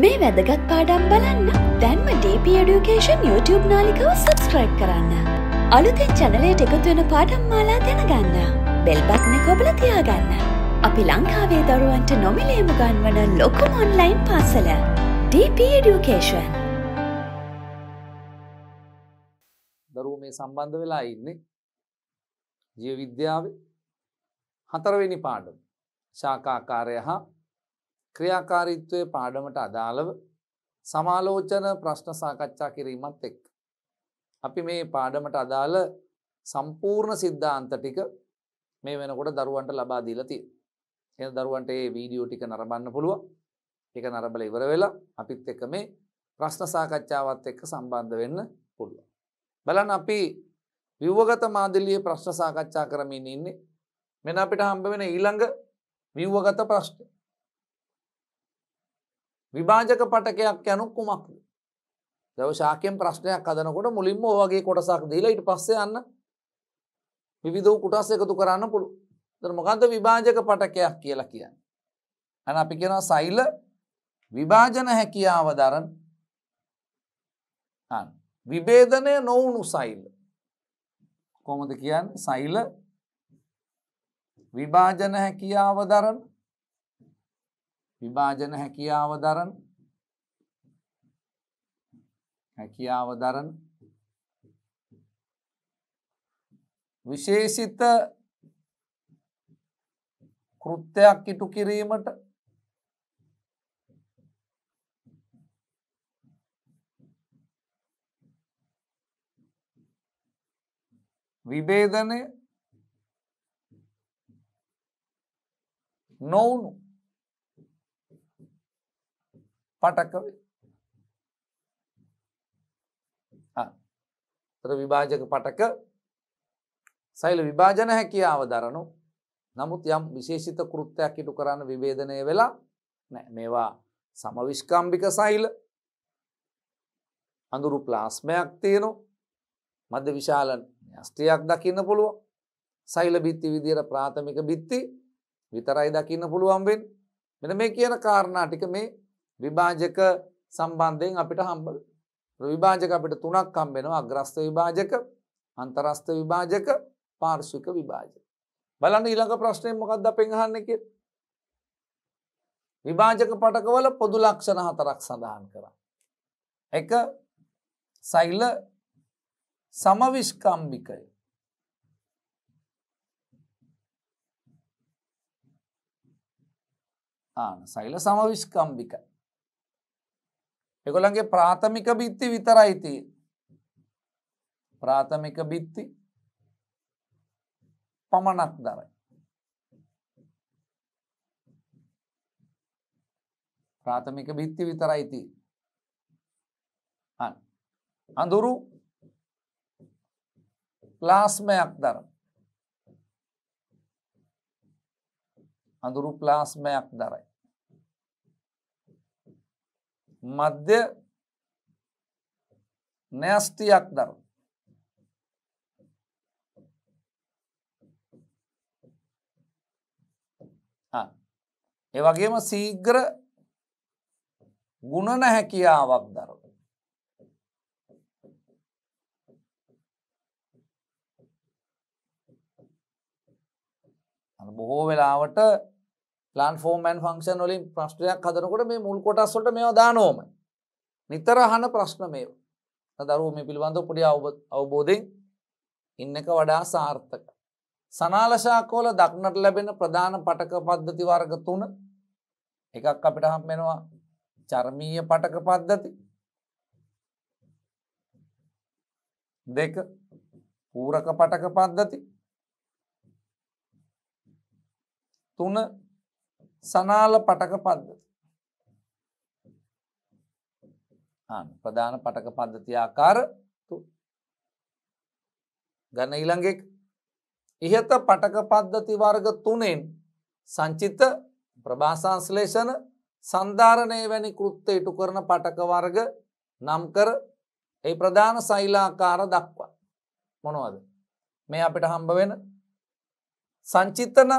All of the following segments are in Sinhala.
මේ වැදගත් පාඩම් බලන්න දැන්ම DP Education YouTube නාලිකව සබස්ක්‍රයිබ් කරන්න. අලුතෙන් චැනලයට එකතුවෙන පාඩම් මාලා දැනගන්න. බෙල්බත්න කොබල තියාගන්න. අපි ලංකාවේ දරුවන්ට නොමිලේම ගන්වන ලොකුම ඔන්ලයින් පාසල. DP Education. දරුව මේ සම්බන්ධ වෙලා ඉන්නේ ජීව විද්‍යාවේ හතරවෙනි පාඩම. ශාකාකාරය හා ක්‍රියාකාරීත්වය පාඩමට අදාළව සමාලෝචන ප්‍රශ්න සාකච්ඡා කිරීමත් එක්. අපි මේ පාඩමට අදාළ සම්පූර්ණ සිද්ධාන්ත ටික මේ වෙනකොට දරුවන්ට ලබා දීලා තියෙනවා. එහෙනම් දරුවන්ට මේ වීඩියෝ ටික නරඹන්න පුළුවන්. ටික නරඹලා ඉවර වෙලා අපිත් එක්ක මේ ප්‍රශ්න සාකච්ඡාවත් එක්ක සම්බන්ධ වෙන්න පුළුවන්. බලන්න අපි ව්‍යුවගත මාදිලියේ ප්‍රශ්න සාකච්ඡා කරමින් ඉන්නේ. මෙන්න අපිට හම්බ වෙන ඊළඟ ව්‍යුවගත ප්‍රශ්නේ විභාජක පටකයක් යනු කුමක්ද. දැව ශාකයෙන් ප්‍රශ්නයක් අදනකොට මුලින්ම ඕගේ කොටසක් දීලා ඉට පස්ස යන්න විවිධ කුටස් එකතු කරන්න පුළු දරමකන්ද විභාජක පටකයක් කියලා කියන්න. ඇන අපි කෙන සයිල විභාජන හැකියාව දරන් විබේධනය නොවුණු සයිල් කොමද කියන්න සයිල විභාජන හැකියාව දරන්න විභාජන හැකියාව දරන හැකියාව දරන විශේෂිත කෘත්‍යයක් ඉටු කිරීමට විභේදනය නොවුණු පටක තර විභාජක පටක සෛල විභාජන හැකියාව දරනු නමුත් යම් විශේෂිත කෘත්තයක් ඉටු කරන්න විභේදනය වෙලා නෑ මේවා සමවිෂ්කම්භික සෛල අඳුරු ප්ලාස්මයක් තියනු මධ්‍ය විශාල න්‍යස්ටියක් දකින්න පුළුව සෛල බිත්ති විදිර ප්‍රාථමික බිත්ති විතරයි දකින්න පුළුවන්වෙන් මෙන මේ කියන කාරණා ටික මේ විභාජක සම්බන්ධයෙන් අපිට හම්බ විභාජක අපිට තුනක් හම්බෙනවා අග්‍රස්ත විභාජක අන්තරස්ත විභාජක පාර්ශික විභාජක බලන්න ඊළඟ ප්‍රශ්නය මොකක්ද අපෙන් අහන්න කිය විභාජක පටකවල පොදු ලක්ෂණ හතරක් සඳහන් කරා එක සෛල සමවිෂ්කම්බිකය ආන සෛල සමවිෂ්කම්බිකයි එකොළන්ගේ ප්‍රාථමික බිත්ති විතරයිති ප්‍රාථමික බිත්ති පමණක් දරයි ප්‍රාථමික බිත්ති විතරයිති අඳුරු ප්ලාස්මයක් දර අඳුරු ප්ලාස්මයක් දරයි මධ්‍ය න්‍යස්තියක් දරු. එවගේම සීග්‍ර ගුණන හැකියාවක් දරු. බොහෝ වෙලාවට ලාන් ෆෝර්මන් ෆංක්ෂන් වලින් ප්‍රශ්නයක් හදනකොට මේ මුල් කොටස්වලට මේවා දානෝම නිතර අහන ප්‍රශ්න මේවා දරුවෝ මේ පිළිබඳව පොඩි අවබෝධයෙන් ඉන්න එක වඩා සාර්ථක සනාල ශාකෝල දක්නට ලැබෙන ප්‍රධාන පටක පද්ධති වර්ග තුන එකක් අපිට හම්බෙනවා චර්මීය පටක පද්ධති දෙක පූරක පටක පද්ධති තුන සනාල පටක පද්ධති. ප්‍රධාන පටක පද්ධති ආකාර ගන්න ඊළඟෙක් ඉහත පටක පද්ධති වර්ග තුනෙන් සංචිත ප්‍රභාසංස්ලේෂණ සන්ධාරණය වැනි කෘත්ත ඉටු කරන පටක වර්ග නම්කර ඒ ප්‍රධාන සෛලාකාර දක්වා. මොනවද. මේ අපිට හම්බ වෙන සංචිතන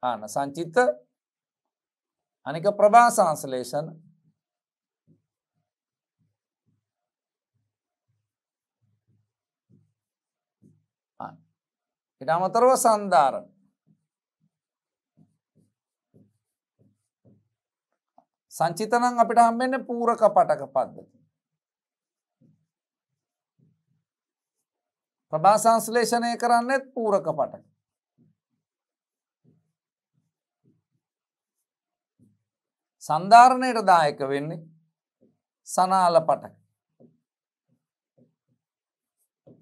ආන සංචිත්ත අනික ප්‍රභා සංස්ලේෂන් ඊට අමතරව සන්ධාරණ සංචිතනම් අපිට හම්බෙන්නේ පූරක පටක පද්ධති. ප්‍රභා සංස්ලේෂණය කරන්නේත් පූරක පටක. සන්ධාරණයට දායක වෙන්නේ සනාල පටක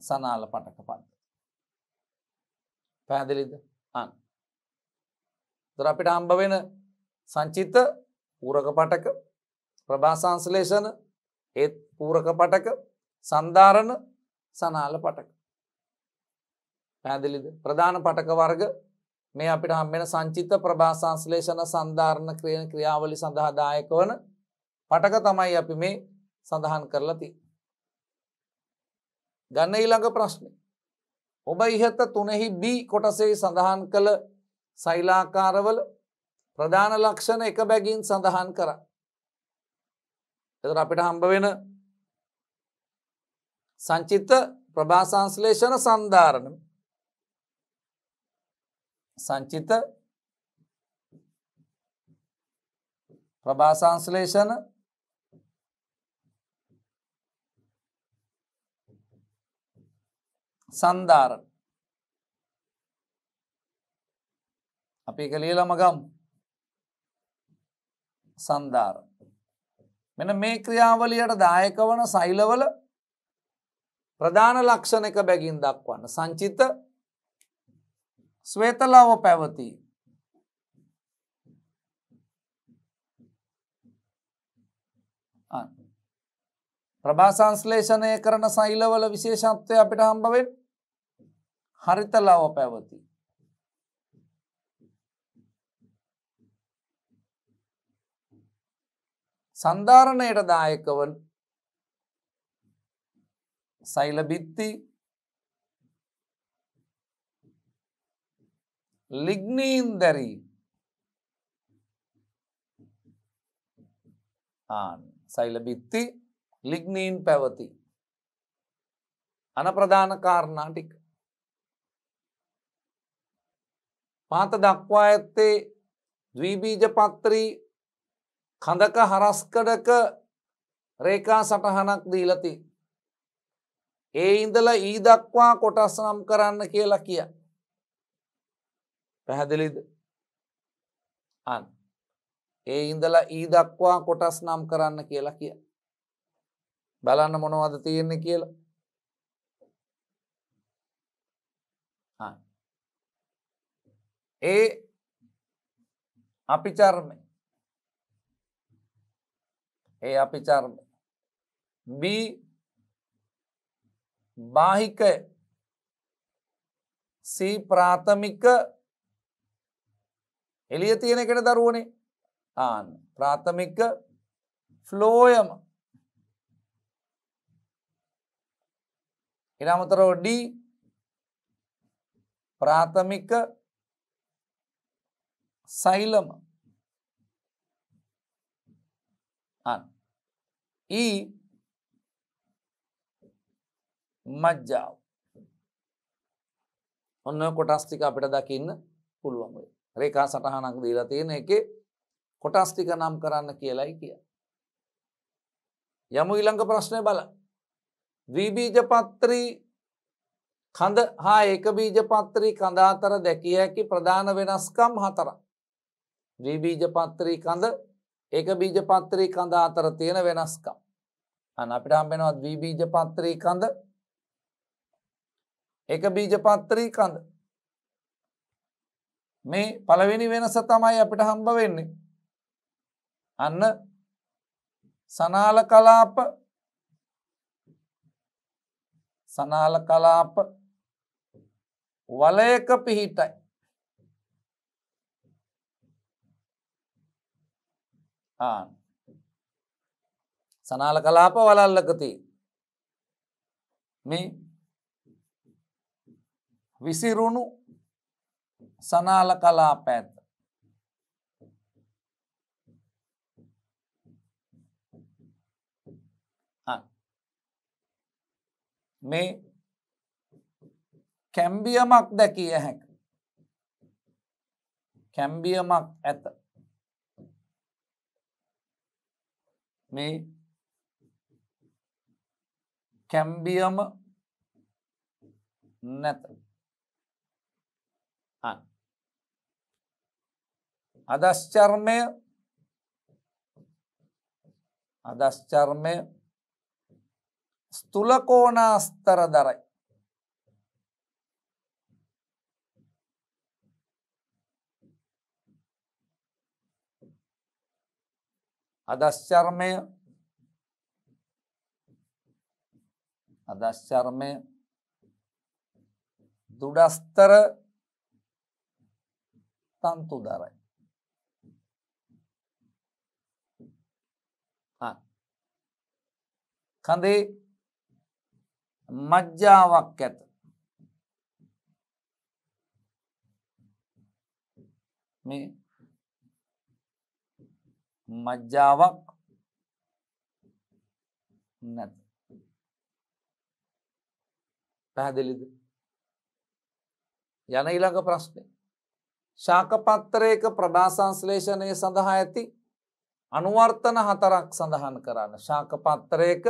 සනාල පටක පද්ද. පැහැදිලිද අන්. දර අපිට අම්භ වෙන සංචිත පූරක පටක ප්‍රභාසංස්ලේෂන ඒත් පූරක පටක සන්ධාරණ සනාල පටක. පැදිලිද ප්‍රධාන පටක වර්ග මේ අපිට හම්බෙන සංචිත ප්‍රභා සංශ්ලේෂණ සන්ධාරණ ක්‍රියන ක්‍රියාවලි සඳහා දායක වන පටක තමයි අපි මේ සඳහන් කරලා තියෙන්නේ. ගන්න ඊළඟ ප්‍රශ්නේ. ඔබ ඉහත තුනෙහි B කොටසේ සඳහන් කළ සෛලාකාරවල ප්‍රධාන ලක්ෂණ එක බැගින් සඳහන් කරා. එතකොට අපිට හම්බ වෙන සංචිත ප්‍රභා සංශ්ලේෂණ සන්ධාරණ සංචිත ප්‍රභා සංශ්ලේෂණ සන්ධාරණ අපි එක ලියලම ගම් සන්ධාරණ මෙන මේ ක්‍රියාවලියට දායක වන සෛලවල ප්‍රධාන ලක්ෂණ එක බැගින් දක්වන්න සංචිත ස්වේතලාව පැවති. ප්‍රභා සංස්ලේෂණය කරන සෛලවල විශේෂත්වය අපිට හම්බවෙන් හරිතලාව පැවති. සන්ධාරණයට දායකවන් සෛල බිත්ති ලිග්නීන්දරී ආන් සෛලබිත්ති ලිග්නීන් පැවති අනප්‍රධාන කාරණා ටික පාත දක්වා ඇත්තේ ද්වීබීජ පත්‍රී කඳක හරස්කඩක රේකා සටහනක් දීලති ඒ ඉඳල ඊ දක්වා කොටස් නම් කරන්න කියලා කියා පැහැදිලිද අන් ඒ ඉඳලා ඊ දක්වා කොටස් නම් කරන්න කියලා කිය බලන්න මොනවද තියෙන්නේ කියලා ඒ අපි චර්මය ඒ අපි චර්මය B බාහිකය C ප්‍රාථමික එළිය තියෙන එකට දරුවනේ ආන්න ප්‍රාථමික ෆ්ලෝයම ඉරාමතරෝ D ප්‍රාථමික සෛලම අන් E මජ්ජාව ඔන්න කොටස් ටික අපිට දකින්න පුළුවන් වෙයි රේකා සටහනක් දීලා තියෙන එකේ කොටස් ටික නම් කරන්න කියලයි කිය. යමු ඊළඟ ප්‍රශ්නය බල. ද්‍රීබීජපත්‍රී කඳ හා ඒක බීජපත්‍රී කඳාතර දැකිය හැකි ප්‍රධාන වෙනස්කම් හතර. ද්‍රීබීජපත්‍රී කඳ ඒක බීජපත්‍රී කඳ අතර තියෙන වෙනස්කම්. අන අපිට හම්බෙනවා ද්‍රීබීජපත්‍රී කඳ එක බීජපත්‍රී කඳ මේ පළවෙනි වෙනස තමයි අපිට හම්බ වෙන්නේ. අන්න සනාල කලාප සනාල කලාප වලයක පිහිටයි. සනාල කලාප වලල්ලකති මේ විසිරුණු සනාල කලාප ඇත. මේ කැම්බියමක් දැකිය හැක. කැම්බියමක් ඇත. මේ කැම්බියම නැත. අදස්චර්මය අදස්චර්මය ස්තුලකෝනාස්තර දරයි අදස්චර්මය අදස්චර්මය දුඩස්තර තන්තු දරයි කඳේ මජ්ජාවක් ඇත මේ මජ්ජාවක් නැත පැහැදිලිද යන ඊළඟ ප්‍රශ්නය ශාකපත්තරයක ප්‍රභාසංශ්ලේෂණය සඳහා ඇති අනුවර්තන හතරක් සඳහන් කරන්න ශාකපත්තරයක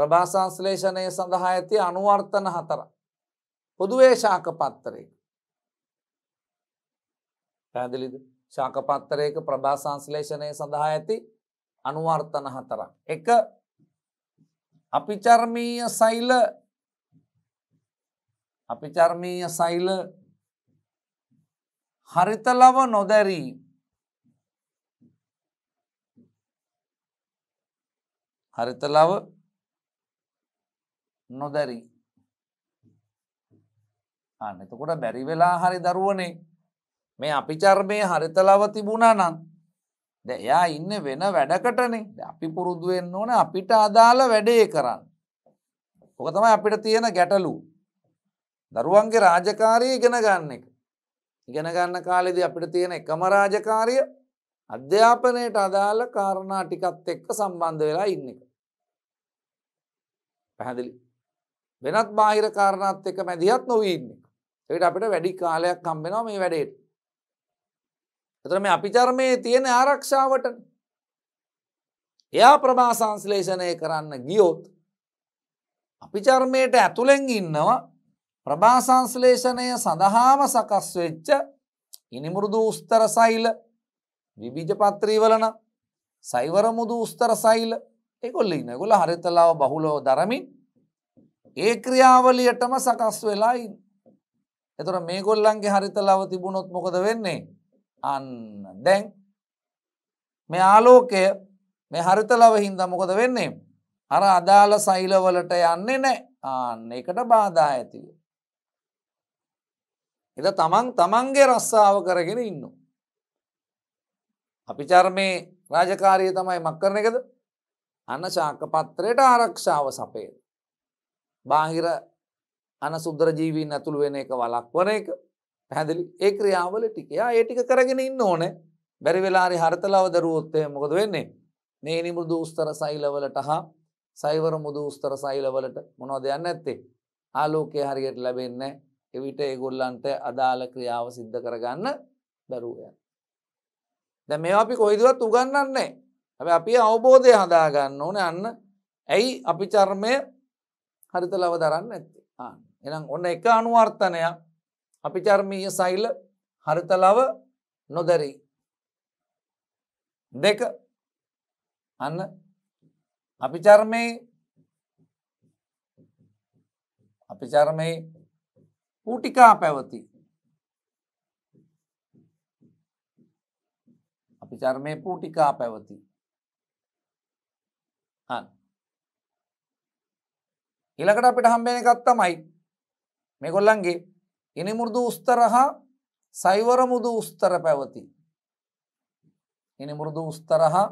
ප්‍රභා සංශ්ලේෂණය සඳහා ඇති අනුවර්තන හතර. පොදුවේ ශාකපත්තරයක. පැදිලිද ශාකපත්තරයක ප්‍රභා සංශ්ලේෂණය සඳහා ඇති අනුවර්තන හතර. එක අපිචර්මීය සෛල අපිචර්මීය සෛල හරිතලව නොදැරී හරිතලව නොදැරී අන්න එතකොට බැරි වෙලා හරි දරුවනේ මේ අපි චර්මය හරිතලව තිබුණා නම් ද එයා ඉන්න වෙන වැඩකටනේ අපි පුරුදුවෙන්න ඕන අපිට අදාළ වැඩේ කරන්න. ඔක තමයි අපිට තියෙන ගැටලු. දරුවන්ගේ රාජකාරී ඉගෙන ගන්න එක. ඉගෙන ගන්න කාලෙද අපිට තියෙන එකම රාජකාරිය අධ්‍යාපනයට අදාළ කාරණා ටිකත් එක්ක සම්බන්ධ වෙලා ඉන්න එක. පැහැදිලි වෙනත් බාහිර කාරණත් එක මැදිහත් නොවීන්න. එකට අපිට වැඩි කාලයක් කම්බෙනවා මේ වැඩේට. එතර මේ අපිචර්මය තියෙන ආරක්ෂාවට එයා ප්‍රභා සංස්ලේෂණය කරන්න ගියොත් අපිචර්මයට ඇතුළෙන් ඉන්නවා ප්‍රභා සංස්ලේෂණය සඳහාම සකස් වෙච්ච ඉනිමුරුදු උස්තර සෛල විබීජ පත්‍රීවලන සයිවරමුදු උස්තර සෛල එකොල්ල ඉන්න ගොල හරිතලාව බහුලෝ දරමින් ඒ ක්‍රියාවලියටම සකස් වෙලායි. එතොට මේ ගොල්ලන්ගේ හරිතලාව තිබුණොත් මොකද වෙන්නේ. අන්න දැන් මේ ආලෝකය මේ හරිතලව හින්ද මොකද වෙන්නේ. අර අදාළ සෛලවලට යන්නේ නෑ ආන්න එකට බාධා ඇතිව. එද තමන් තමන්ගේ රස්සාාව කරගෙන ඉන්න. අපි චර්මය රාජකාරය තමයි මක් කරන එකද අන්න ශාකපත්‍රයට ආරක්ෂාව සපේද. බාහිර අනසුද්දර ජීවීන් ඇතුළු වෙන එක වළක්වන එක පැහැදිලි ඒ ක්‍රියාවල ටික. යා ඒ ටික කරගෙන ඉන්න ඕනේ. බැරි වෙලා හරි හරතලව දරුවොත් මොකද වෙන්නේ? මේ නිමුදු උස්තර සෛලවලට හා සෛවර මුදු උස්තර සෛලවලට මොනවද යන්නේ නැත්තේ? ආලෝකය හරියට ලැබෙන්නේ එවිට ඒගොල්ලන්ට අදාළ ක්‍රියාව සිද්ධ කරගන්න බැරුව යන. දැන් මේවා අපි කොයිදවත් උගන්වන්නේ නැහැ. හැබැයි අපි අවබෝධය හදාගන්න ඕනේ අන්න ඇයි අපි චර්මය හරිතලව දරන්න ඇත්තේ ආ එනම් ඔන්න එක අනුවර්තනයක් අපි චර්මීය සෛල හරිතලව නොදරී. දෙක අන්න අපි චර්මය අපි චර්මය පූටිකා පැවති අපි චර්මය පූටිකා පැවති ඉලකට අපිට හම්බෙන එකත් තමයි මෙගොල්ලන්ගේ ඉනිමුරුදු උස්තර හා සයිවරමුදු උස්තර පැවති. ඉනිමුරුදු උස්තර හා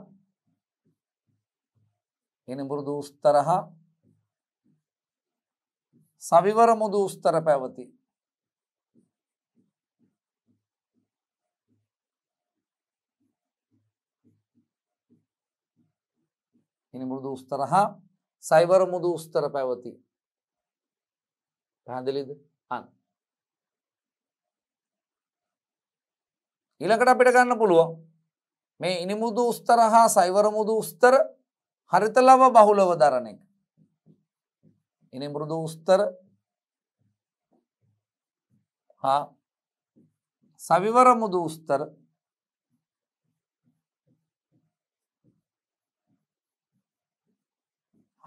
ඉනිමුරුදු උස්තර හා සවිවරමුදු උස්තර පැවති. ඉනිමුරුදු උස්තර හා සයිවර මුදු උස්තර පැවති. පැහැදිලිද අන්. ඊළඟට අපිට ගන්න පුළුවන් මේ ඉනිමුදු උස්තර හා සයිවරමුදු උස්තර හරිතලව බහුලව දරණ එක. ඉනිමුරුදු උස්තර හා සවිවරමුදු උස්තර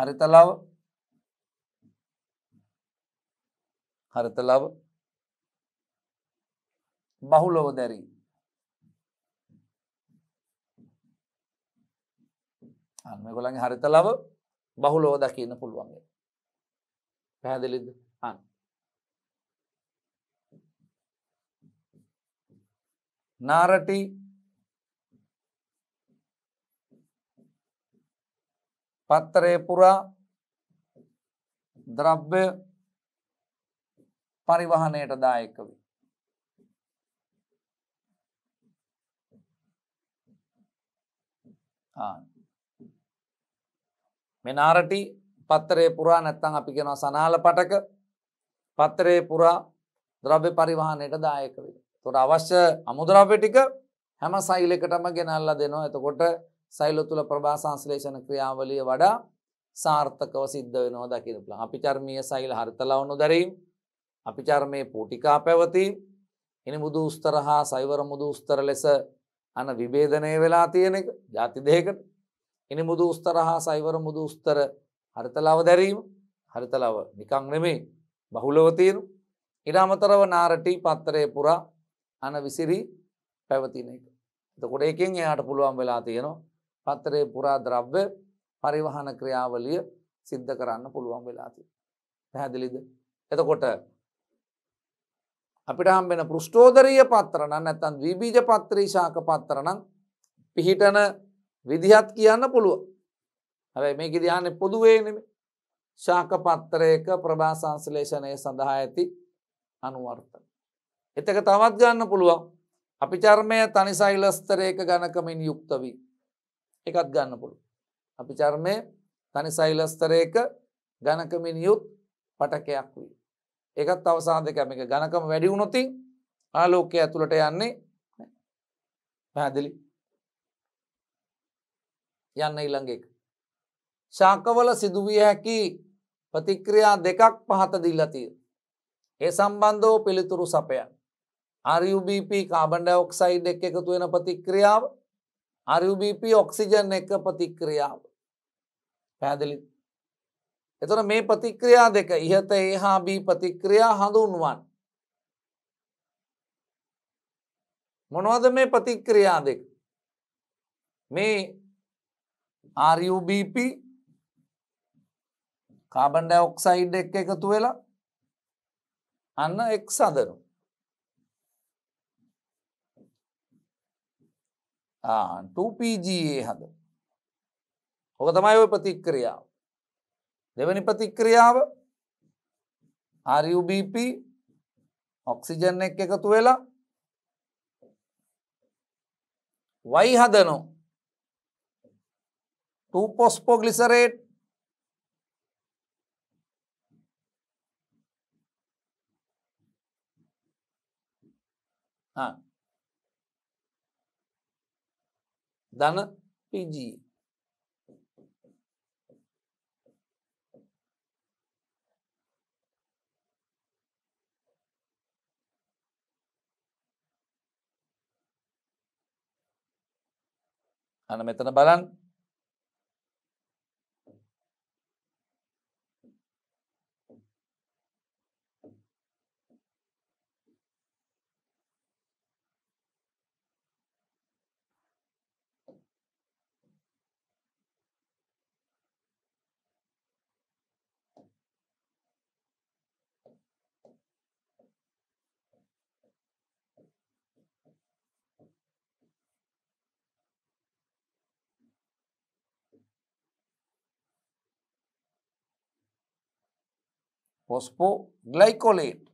හරිත ලව හරිත ලව බහුලව දැරී අන්න මේගොල්ලන්ගේ හරිත ලව බහුලව දකින්න පුළුවන් පැහැදිලිද අන්න නාරටි පත්තරය පුරා ද්‍රබ්්‍ය පරිවහනයට දායක වේ. මෙනාරටි පත්තරය පුරා නැත්තං අපි කෙනවා සනාල පටක පත්තරය පුරා ද්‍රව්‍ය පරිවාහනයට දායක වේ. තොට අවශ්‍ය අමුද්‍රව්‍ය ටික හැම සයිලකටම ගෙනල්ලා දෙනවා එතකොට සෛල තුල ප්‍රභා සංශ්ලේෂණ ක්‍රියාවලිය වඩා සාර්ථකව සිද්ධ වෙනවා දකින්න පුළුවන්. අපි චර්මීය සෛල හරතලවණු දරීම්, අපි චර්මයේ පූටිකා පැවතීම්, ඉනිමුදු උස්තර හා සෛවර මුදු උස්තර ලෙස අන විභේදනය වෙලා තියෙන එක ಜಾති දෙකකට. ඉනිමුදු උස්තර හා සෛවර මුදු උස්තර හරතලව දැරීම, හරතලව නිකන් නෙමෙයි බහුලව තියෙන. ඊට අමතරව නාරටි පත්‍රයේ පුරා අන විසිරි පැවතින එක. එතකොට එකෙන් එයාට පුළුවන් වෙලා තියෙනවා පත්තරේ පුරා ද්‍රව්‍ය පරිවහන ක්‍රියාවලිය සිද්ධ කරන්න පුළුවන් වෙලාති. පැහැදිලිද. එතකොට අපිට හම්බෙන පෘෂ්ටෝදරීය පත්තරන නැතන් වීබීජ පත්‍රී ශාක පත්තරනම් පිහිටන විදිහත් කියන්න පුළුව. හැබැයි මේක දිහාන පොදුවේනෙම ශාක පත්තරයක ප්‍රභාසංස්ලේෂණය සඳහා ඇති අනුවර්තන. එතක තවත් ගන්න පුළුවන් අපි චර්මය තනිසයිලස්තරයක ගණකමින් යුක්ත වී. එකත් ගන්න පුළු. අපි චර්මය තනි සයිලස්තරයක ගණකමින් යුත් පටකයක් වී. එකත් අවසාධකම එක ගණකම වැඩි වුණොතින් ආලෝකය ඇතුළට යන්නේ පැදිලි යන්න ඉළඟෙක්. ශාකවල සිදුවිය හැකි ප්‍රතික්‍රියා දෙකක් පහත දිල්ලතිය. ඒ සම්බන්ධෝ පිළිතුරු සපයන්. RUBP කාබන්ඩ ඔක්සයිඩ් එක් එකතු වෙන ප්‍රතික්‍රියාව RUBP ඔක්සිජන් එක ප්‍රතික්‍රියාව පැදිලි එතන මේ ප්‍රතික්‍රියා දෙක ඉහත ඒ හා බී ප්‍රතික්‍රියා හඳුන්වන් මොනවද මේ ප්‍රතික්‍රියා දෙක මේ RUBP කාබන්ඩ ඔක්සයිඩ් එක් එකතු වෙලා අන්න එක් සදනු 2පGA හඳ ඕක තමයි ඔය ප්‍රතික්‍රියාව දෙවැනි ප්‍රතික්‍රියාව RUBP ඔක්සිජන් එක් එකතු වෙලා වයි හදනු පොස්පෝගලිසරේට් ආ ධන පිජී අන මෙතන බලන් phosphoglycolate.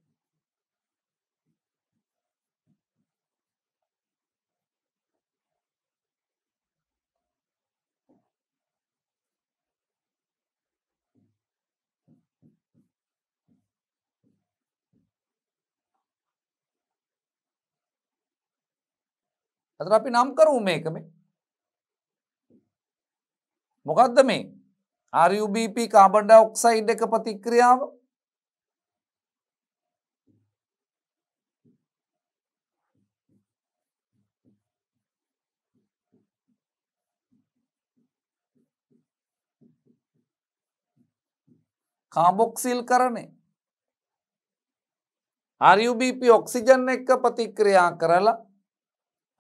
अदर नाम करूं मैं कमें मुकदमे R U B P carbon dioxide के प्रतिक्रिया කාබොක්සිල් කරනේ. RUBP ඔක්සිජන් එක්ක ප්‍රතික්‍රියා කරලා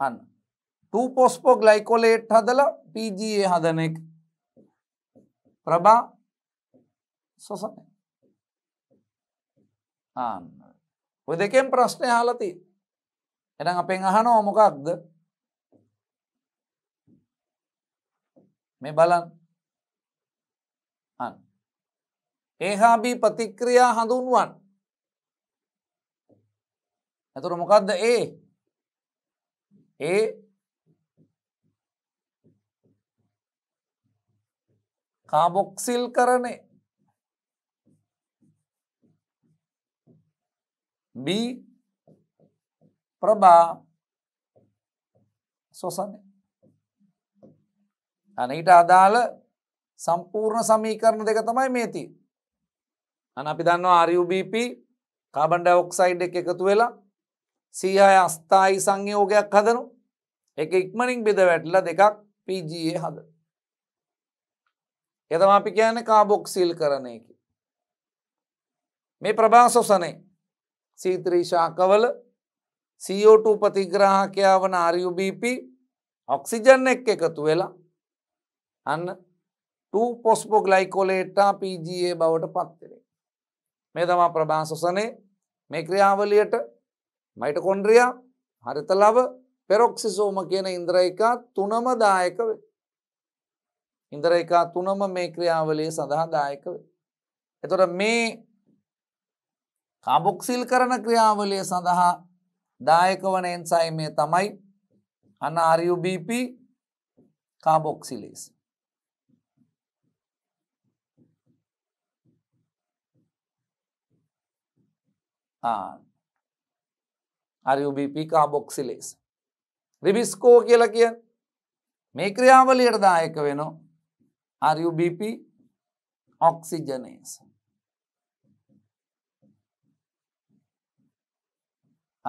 අන්න. පොස්පෝ ගලයිකොලේට් හදල පීජයේ හදනෙක් ප්‍රභා සොසන ආන්න ඔය දෙකෙන් ප්‍රශ්නය හලති එන අපෙන් අහන ඕමොකක්ද මේ බලන් ඒහාබී ප්‍රතික්‍රියා හඳුන්වන් ඇතුර මොකක්ද ඒ ඒ කාබොක්සිල් කරනේ B ප්‍රභා සොසනේ අනීට අදාළ සම්පූර්ණ සමීකරණ දෙක තමයි මේති අන අපි දන්නවා RUBP කාබන්ඩ ඔක්සයිඩ් එක එකතු වෙලා සීහය අස්ථායි සංයෝගයක් හදනු එක ඉක්මනින් බෙද වැටලා දෙකක් පීජයේ හද එතම අපි කියන කාබොක්සිල් කරන එක මේ ප්‍රභාසොසනේ සීත්‍රී ශාකවල CO2 ප්‍රතිග්‍රාහකයා වන RUBP ඔක්සිජන් එක් එකතු වෙලා අන්න 2 පොස්පොග්ලයිකොලේටා PGA බවට පත්තරේ මේ තමා ප්‍රභාන් සොසනේ මේ ක්‍රියාවලියට මයිටකොන්ඩ්‍රියා හරිතලව පෙරොක්සිසෝම කියන ඉන්ද්‍රයිකා තුනම දායක වේ. ඉන්දරයිකා තුනම මේ ක්‍රියාවලිය සඳහා දායක වේ. එතොට මේ කාබොක්සිල් කරන ක්‍රියාවලිය සඳහා දායක වන එන්සයිමය තමයි අන RUBP කාබොක්සිලේසි. අරයුබපී කාබොක්සිලේස් රිබිස්කෝ කියල කිය මේ ක්‍රියාවලියට දායක වෙන අරයුබප ඔක්සිජනේස්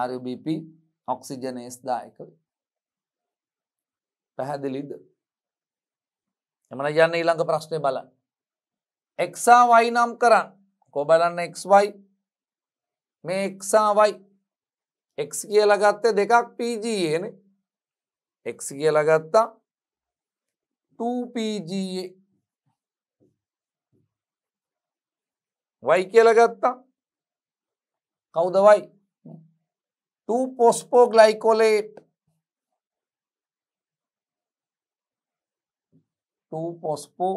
අරබප ඔක්සිජනේස් දායක පැහැදිලිද එමන යන්න ඊළඟ ප්‍රශ්නය බල එක්සා වයිනම් කරන්න කොබලන්න එක්වයි මේ එක්සාවයි එක් කියලගත්ත දෙකක් පීජයන එක් කියලගත්තා 2පජයේ වයි කියලගත්තා කවුදවයි පොස්පෝ ගලයිකොලේට් පොස්පෝ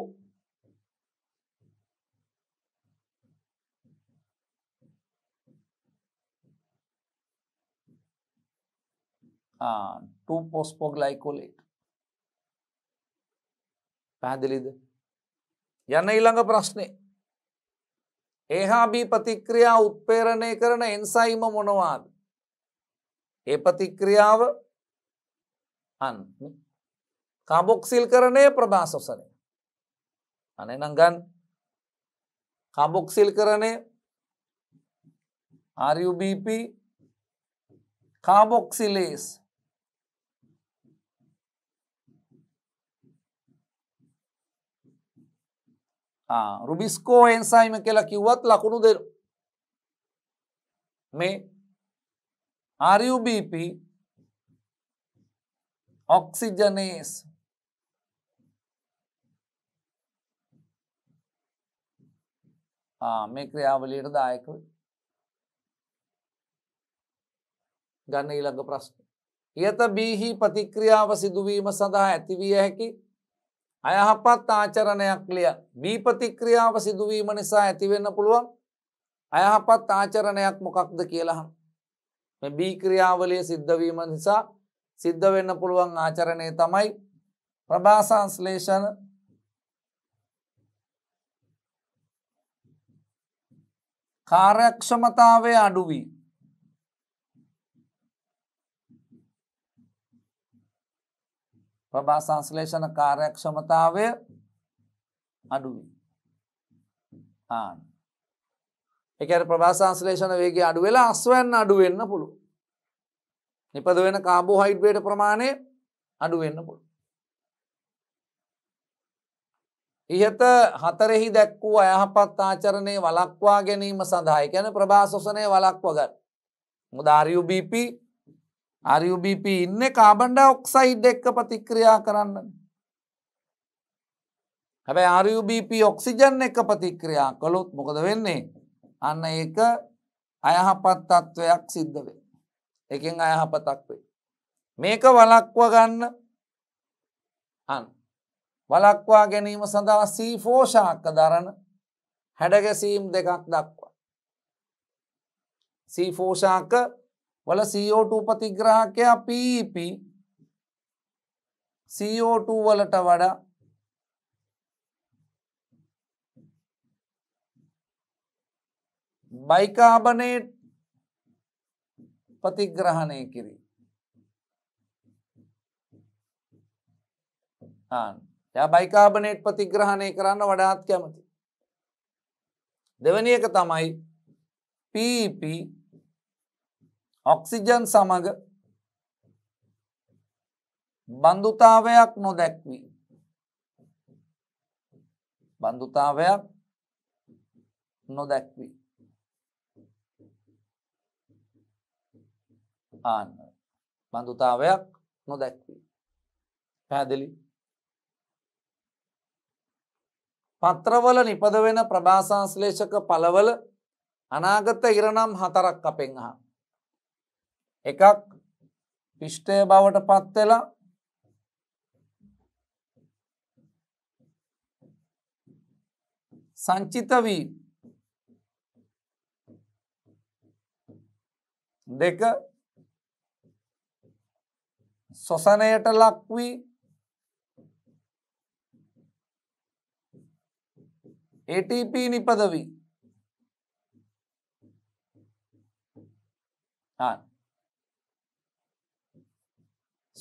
uh, 2 phosphoglycolate. පැහැදිලිද? යන ඊළඟ ප්‍රශ්නේ. ඒහා බී ප්‍රතික්‍රියා උත්පේරණය කරන එන්සයිම මොනවාද? ඒ ප්‍රතික්‍රියාව අන් කාබොක්සිල් කරණය ප්‍රභාසොසනය. අනේ නම් ගන්න කාබොක්සිල් කරණය RUBP කාබොක්සිලේස් රුබිස්කෝ එන්සයිම කියලා කිව්වත් ලකුණු දෙර මේ RUBP ඔක්සිජනේස් මේ ක්‍රියාවලියට දායක ගන්න ඊළඟ ප්‍රශ්න. ඉහත බීහි ප්‍රතික්‍රියාව සිදුවීම සඳහා ඇතිවිය හැකි අයහපත් ආචරණයක් ලිය බීපතික්‍රියාව සිදුවීම නිසා ඇතිවෙන්න පුළුවන් අයහපත් ආචරණයක් මොකක්ද කියලහම් බීක්‍රියාවලිය සිද්ධවීම නිසා සිද්ධ වෙන්න පුළුවන් ආචරණය තමයි ප්‍රභාසංස්ලේෂණ කාර්යක්ෂමතාවේ අඩුවී ප්‍රභා සංස්ලේෂණ කාර්යක්ෂමතාවය අඩුවී. ආන. එක ප්‍රභා සංස්ලේෂණ වේගේ අඩු වෙලා අස්වැන්න අඩුවෙන්න පුළු. නිපද වෙන කාබෝ හයිඩ්වේට ප්‍රමාණය අඩුවෙන්න පුළු. ඉහත හතරෙහි දැක්වූ අයහපත් ආචරණය වලක්වා ගැනීම සඳහා ගැන ප්‍රභාසොසනය වලක්වගත්. මුදාරියුබීපී RUBP ඉන්න කාබන්ඩ ඔක්සයිඩ් එක්ක ප්‍රතික්‍රියා කරන්න. හැබැයි RUBP ඔක්සිජන් එක ප්‍රතික්‍රියා කළොත් මොකද වෙන්නේ අන්න ඒක අයහපත් තත්ත්වයක් සිද්ධ වේ. එකෙන් අයහපතක් වේ. මේක වලක්ව ගන්න අන් වලක්වා ගැනීම සඳහා සීෆෝෂාක්ක දරන හැඩගැසීම් දෙකක් දක්වා. සීෆෝෂාක වල CO2 ප්‍රතිග්‍රාහකයා PP CO2 වලට වඩා බයිකාබනේට් ප්‍රතිග්‍රහණය කිරි ය බයිකාබනේට් ප්‍රතිග්‍රහණය කරන්න වඩාත් කැමති දෙවැනි එක තමයි PP ඔක්සිජන් සමග බන්ධුතාවයක් නොදැක්වී බන්ධුතාවයක් නොදැක්වී ආන්න බන්ධුතාවයක් නොදැක්වී පැදිලි පත්‍රවල නිපද වෙන ප්‍රභාසංශ්ලේෂක පළවල අනාගත ඉරණම් හතරක් අපෙන් අහා එකක් පිෂ්ටය බවට පත්වෙලා සංචිත වී දෙක සොසනයට ලක්වී ATP නිපදවී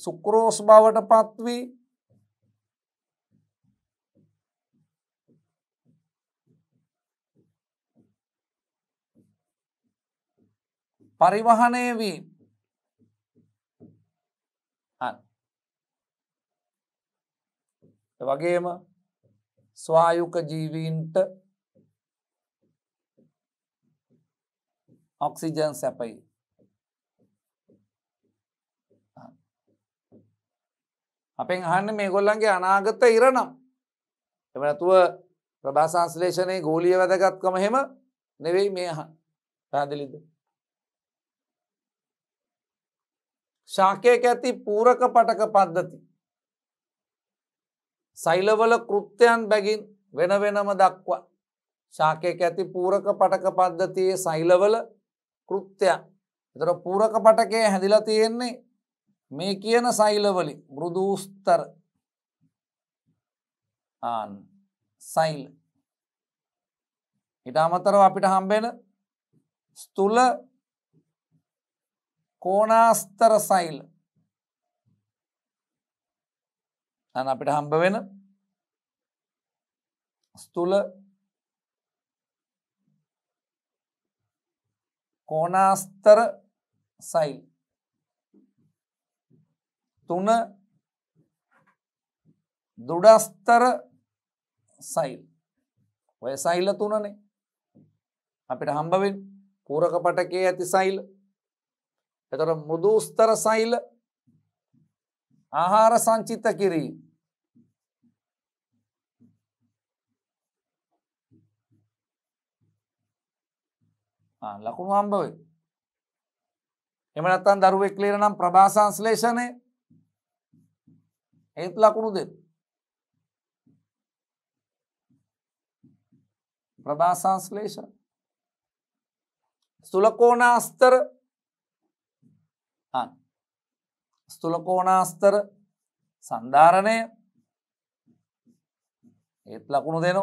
සුක්‍රෝස් බවට පත්වී පරිවහනය වී වගේම ස්වායුක ජීවීන්ට ඔක්සිජන් සැපයි අපෙන් අහන්න මේ ගොල්ලන්ගේ අනාගත ඉරනම් එමනැතුව ප්‍රභාසංස්ලේෂණය ගෝලිය වැදගත්කම හෙම නෙවෙයි මේ අහන් පැදිලිද. ශාකයක ඇති පූරක පටක පද්ධති. සෛලවල කෘත්‍යයන් බැගින් වෙන වෙනම දක්වා. ශාකයක ඇති පූරක පටක පද්ධතියේ සෛලවල කෘත්‍යයන්. එතර පූරක පටකය හැදිලා තියෙන්නේ මේ කියන සයිලවලින් බෘදූස්තර ආන් සයිල් හිට අමතරව අපිට හම්බෙන ස්තුල කෝනාස්තර සයිල් අන අපිට හම්බ වෙන ස්තුල කෝනාස්තර සයිල් තුන දුඩස්තර සයිල් ඔය සයිල්ල තුනනේ අපිට හම්බවෙන් පූරක පටකේ ඇති සයිල් එතොට මුදූස්තර සයිල ආහාර සංචිත කිරීම ලකුණු හම්බවේ එමනත්තන් දරුවෙක් ලේර නම් ප්‍රභාසංස්ලේෂණය ඒත් ලකුණු දෙන්න ප්‍රභාසංස්ලේෂ ස්තුලකෝනාස්තර ස්තුලකෝනාස්තර සන්ධාරණය ඒත් ලකුණු දෙනු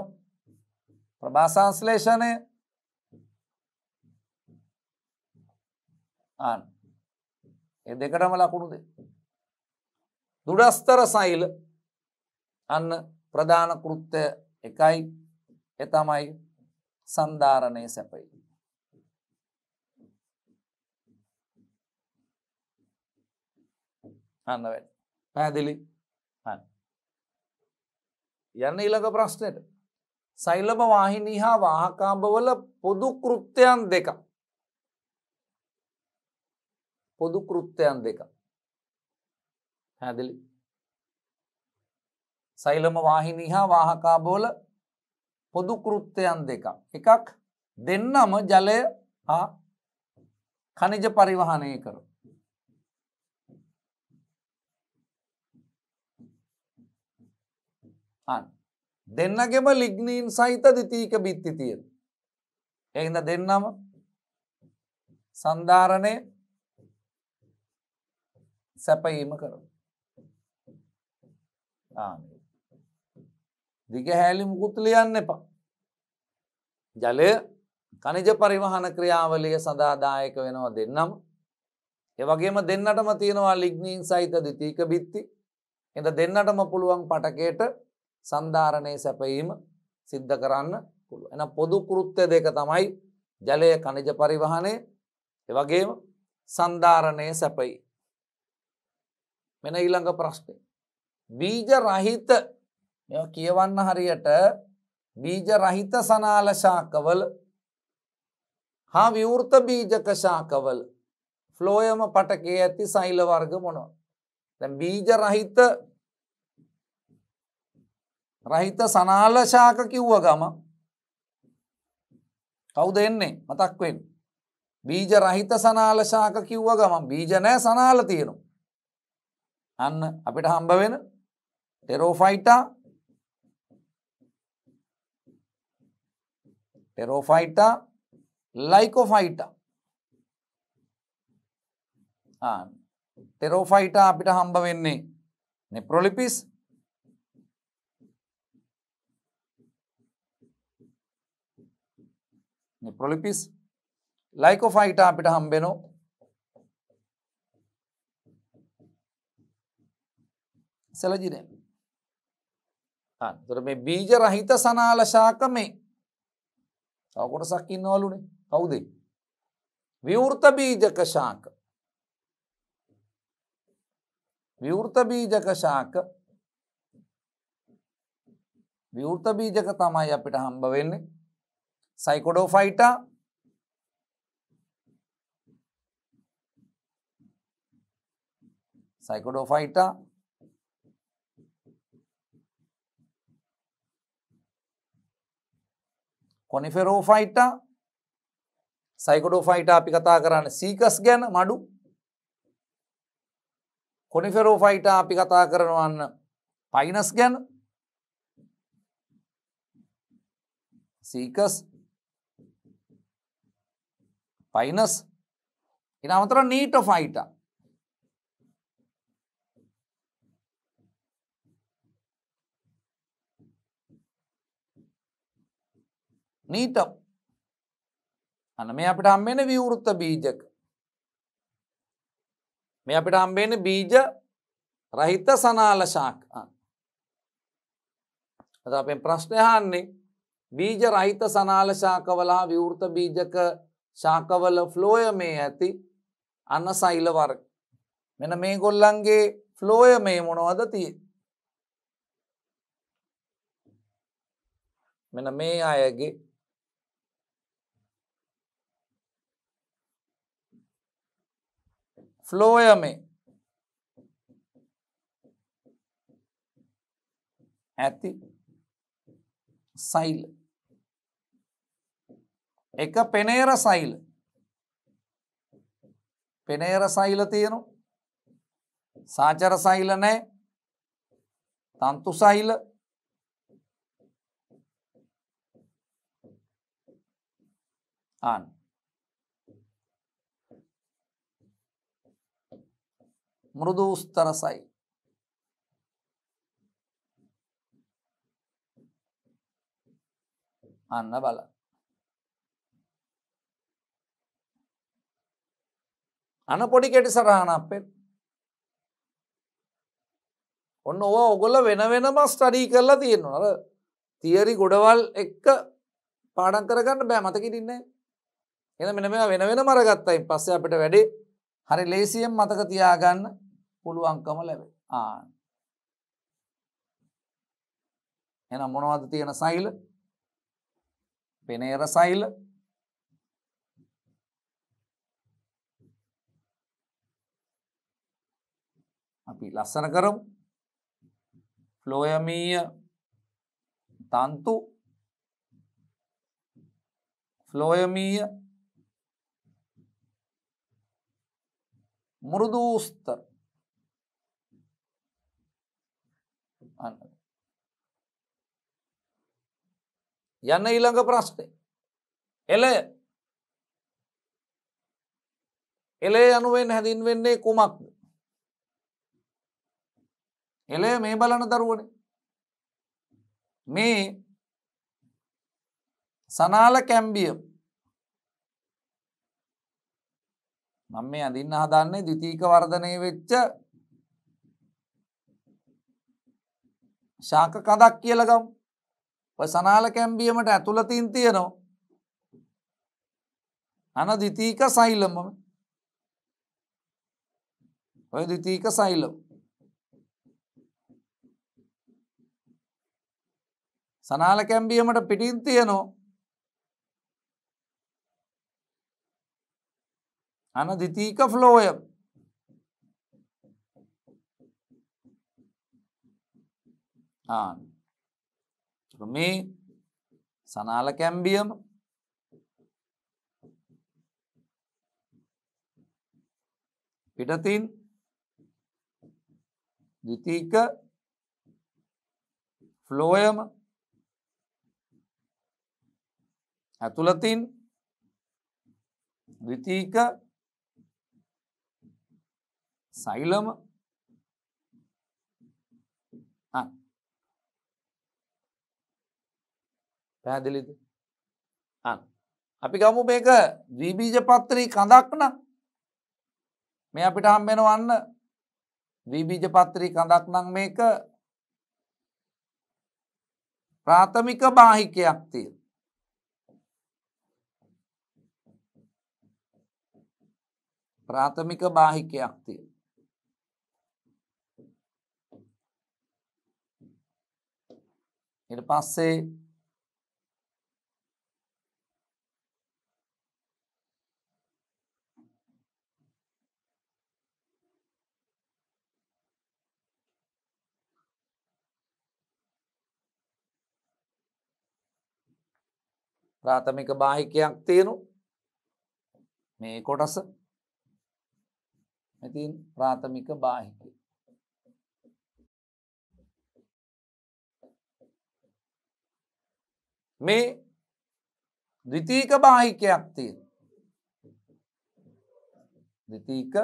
ප්‍රභාසංස්ලේෂණය ආන් එ දෙකටම ලකුණු දෙේ දුඩස්තර සයිල අන්න ප්‍රධාන කෘත්‍ය එකයි එතමයි සන්ධාරණය සැපයි. අන්න වැඩ පැදිලි යන්න ඊළඟ ප්‍රශ්නයට සෛලම වාහිනී හා වාහකාම්බවල පොදු කෘත්‍යයන් දෙක පොදු කෘත්‍යයන් දෙකක් පැදිලි සෛලම වාහිනී හා වාහකාබෝල පොදු කෘත්තයන් දෙක එකක් දෙන්නම ජලය කනිජ පරිවහනය කර දෙන්නගෙම ලිග්නීන් සහිත දිතීක බිත්ති තියෙන එහිද දෙන්නම සන්ධාරණය සැපයීම කරන කාමය. දිග හැලි මුකුත් ලියන්න එපා. ජලය කනිජ පරිවහන ක්‍රියාවලිය සඳහාදායක වෙනවා දෙන්නම්. ඒවගේම දෙන්නටම තියෙනවා ලිග්නීන් සහිත දිතීක බිත්ති. එඳ දෙන්නටම පුළුවන් පටකයට සන්ධාරණය සැපයීම සිද්ධ කරන්න පුළුව. එන පොදු කෘත්‍ය දෙක තමයි ජලය කනිජ පරිවහනය එවගේම සන්ධාරණය සැපයි. මෙන ඊළඟ ප්‍රශ්නය. බීජ රහිත කියවන්න හරියට බීජ රහිත සනාල ශාකවල හා විවෘත බීජක ශාකවල ෆ්ලෝයම පටකේ ඇති සෛල වර්ග මොනවා. දැන් බීජ රහිත රහිත සනාල ශාක කිව්ව ගම කවුද එන්නේ මතක් වෙන්න. බීජ රහිත සනාල ශාක කිව්ව ගම බීජ නෑ සනාල තියෙනු. අන්න අපිට හම්බ වෙන pterophyta pterophyta lycophyta ටෙරෝෆයිට අපිට හම්බ වෙන්නේ නෙප්‍රොලිපිස් නෙප්‍රොලිපිස් ලයිකෝෆයිට අපිට හම්බෙනෝ සැලජිනෙන් තොර මේ බීජ රහිත සනාල ශාක මේ තවකොටසක් ඉන්නවලුනේ කවුදේ. විවෘත බීජක ශාක විවෘත බීජක ශාක විවෘත බීජක තමයි අපිට හම්බ වෙන්නේ සයිකොඩෝ ෆයිටා සයිකොඩෝ ෆයිටා කොනිෆෙරෝෆයිටා සයිකොඩෝෆයිටා අපි කතා කරන්න සීකස් ගැන මඩු කොනිෆෙරෝෆයිටා අපි කතා කරනවන්න පයිනස් ගැන සීකස් පයිනස් එන අමතර නීට ෆයිටා නීතම් අන මේ අපිට හම්බෙන විවෘත බීජක මේ අපිට හම්බෙන බීජ රහිත සනාල ශාක අද අපෙන් ප්‍රශ්නයහන්නේ බීජ රහිත සනාල ශාකවලා විවෘත බීජක ශාකවල ෆ්ලෝය මේ ඇති අන්න සයිලවර් මෙන මේ ගොල්ලන්ගේ ෆ්ලෝය මේ මොනවද තිය මෙන මේ අයගේ फ्लोएम में ඇති සයිල් එක පෙනේර සයිල් පෙනේර සයිල තියෙනු සාචර සයිල නෑ තන්තු සයිල ආන්න මෘදුස්තරසයි. අන්න බල. අන පොඩි කෙටි සරහන අපෙන් ඔන්න ඕ ඔගොල වෙන වෙනම ස්ටඩී කරලා තියෙනවා අර තියරි ගොඩවල් එක්ක පාඩම් කරගන්න බෑ මතකිටින්නේ එන මෙන මෙ වෙන වෙන මරගත්තයි පස්සේ අපිට වැඩේ හරි ලේසියෙන් මතක තියාගන්න පුළුවන්කම ලැබේ. ආ. එහෙනම් මොනවද තියෙන සෛල? පෙනේර සෛල. අපි ලස්සන කරමු. ෆ්ලෝයමීය තන්තු ෆ්ලෝයමීය මුරුදූස්තර අන්න. යන්න ඊළඟ ප්‍රශ්නය. එලය එලේ යනුවෙන් හැඳින් වෙන්නේ කුමක්ද. එලය මේ බලන දරුවන මේ සනාල කැම්බියම් මම මේ අඳින්න හදන්නේ දිතීක වර්ධනය වෙච්ච ශාක කඳක් කියලගම් සනාල කැම්බියීමට ඇතුළතින් තියෙනවා අන දිතීක සයිල්ලම ඔය දිතීක සයිල්ලම් සනාල කැම්බියීමට පිටින් තියෙනවා අන දිතීක ෆ්ලෝයම් මේ සනාල කැම්බියම පිටතින් ද්විතීක ෆ්ලෝයම ඇතුළතින් ද්විතීක සෛලම පැහැදිලිද අන්න අපි ගමු මේක දීබීජ පත්තරී කඳක්න මේ අපිට හම්බෙනවන්න දීබීජ පත්තරී කඳක් නම් මේක ප්‍රාථමික බාහිකයක් තිය ප්‍රාථමික බාහිකයක් තිය ඉට පස්සේ ප්‍රාථමික බාහිකයක් තේරු මේ කොටස මෙතින් ප්‍රාථමික බාහික මේ දවිතීක බාහිකයක් තිය දතිීක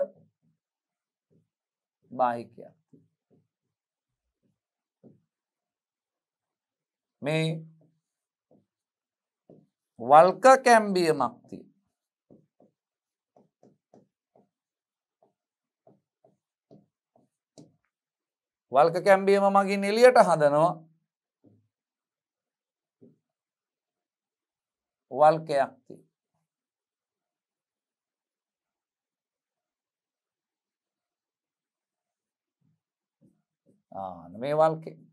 බාහිකයක් මේ වල්ක කැම්බියමක් තියෙනවා. වල්ක කැම්බියම මගින් එලියට හදනවා වල්කයක් ති මේ වල්කේ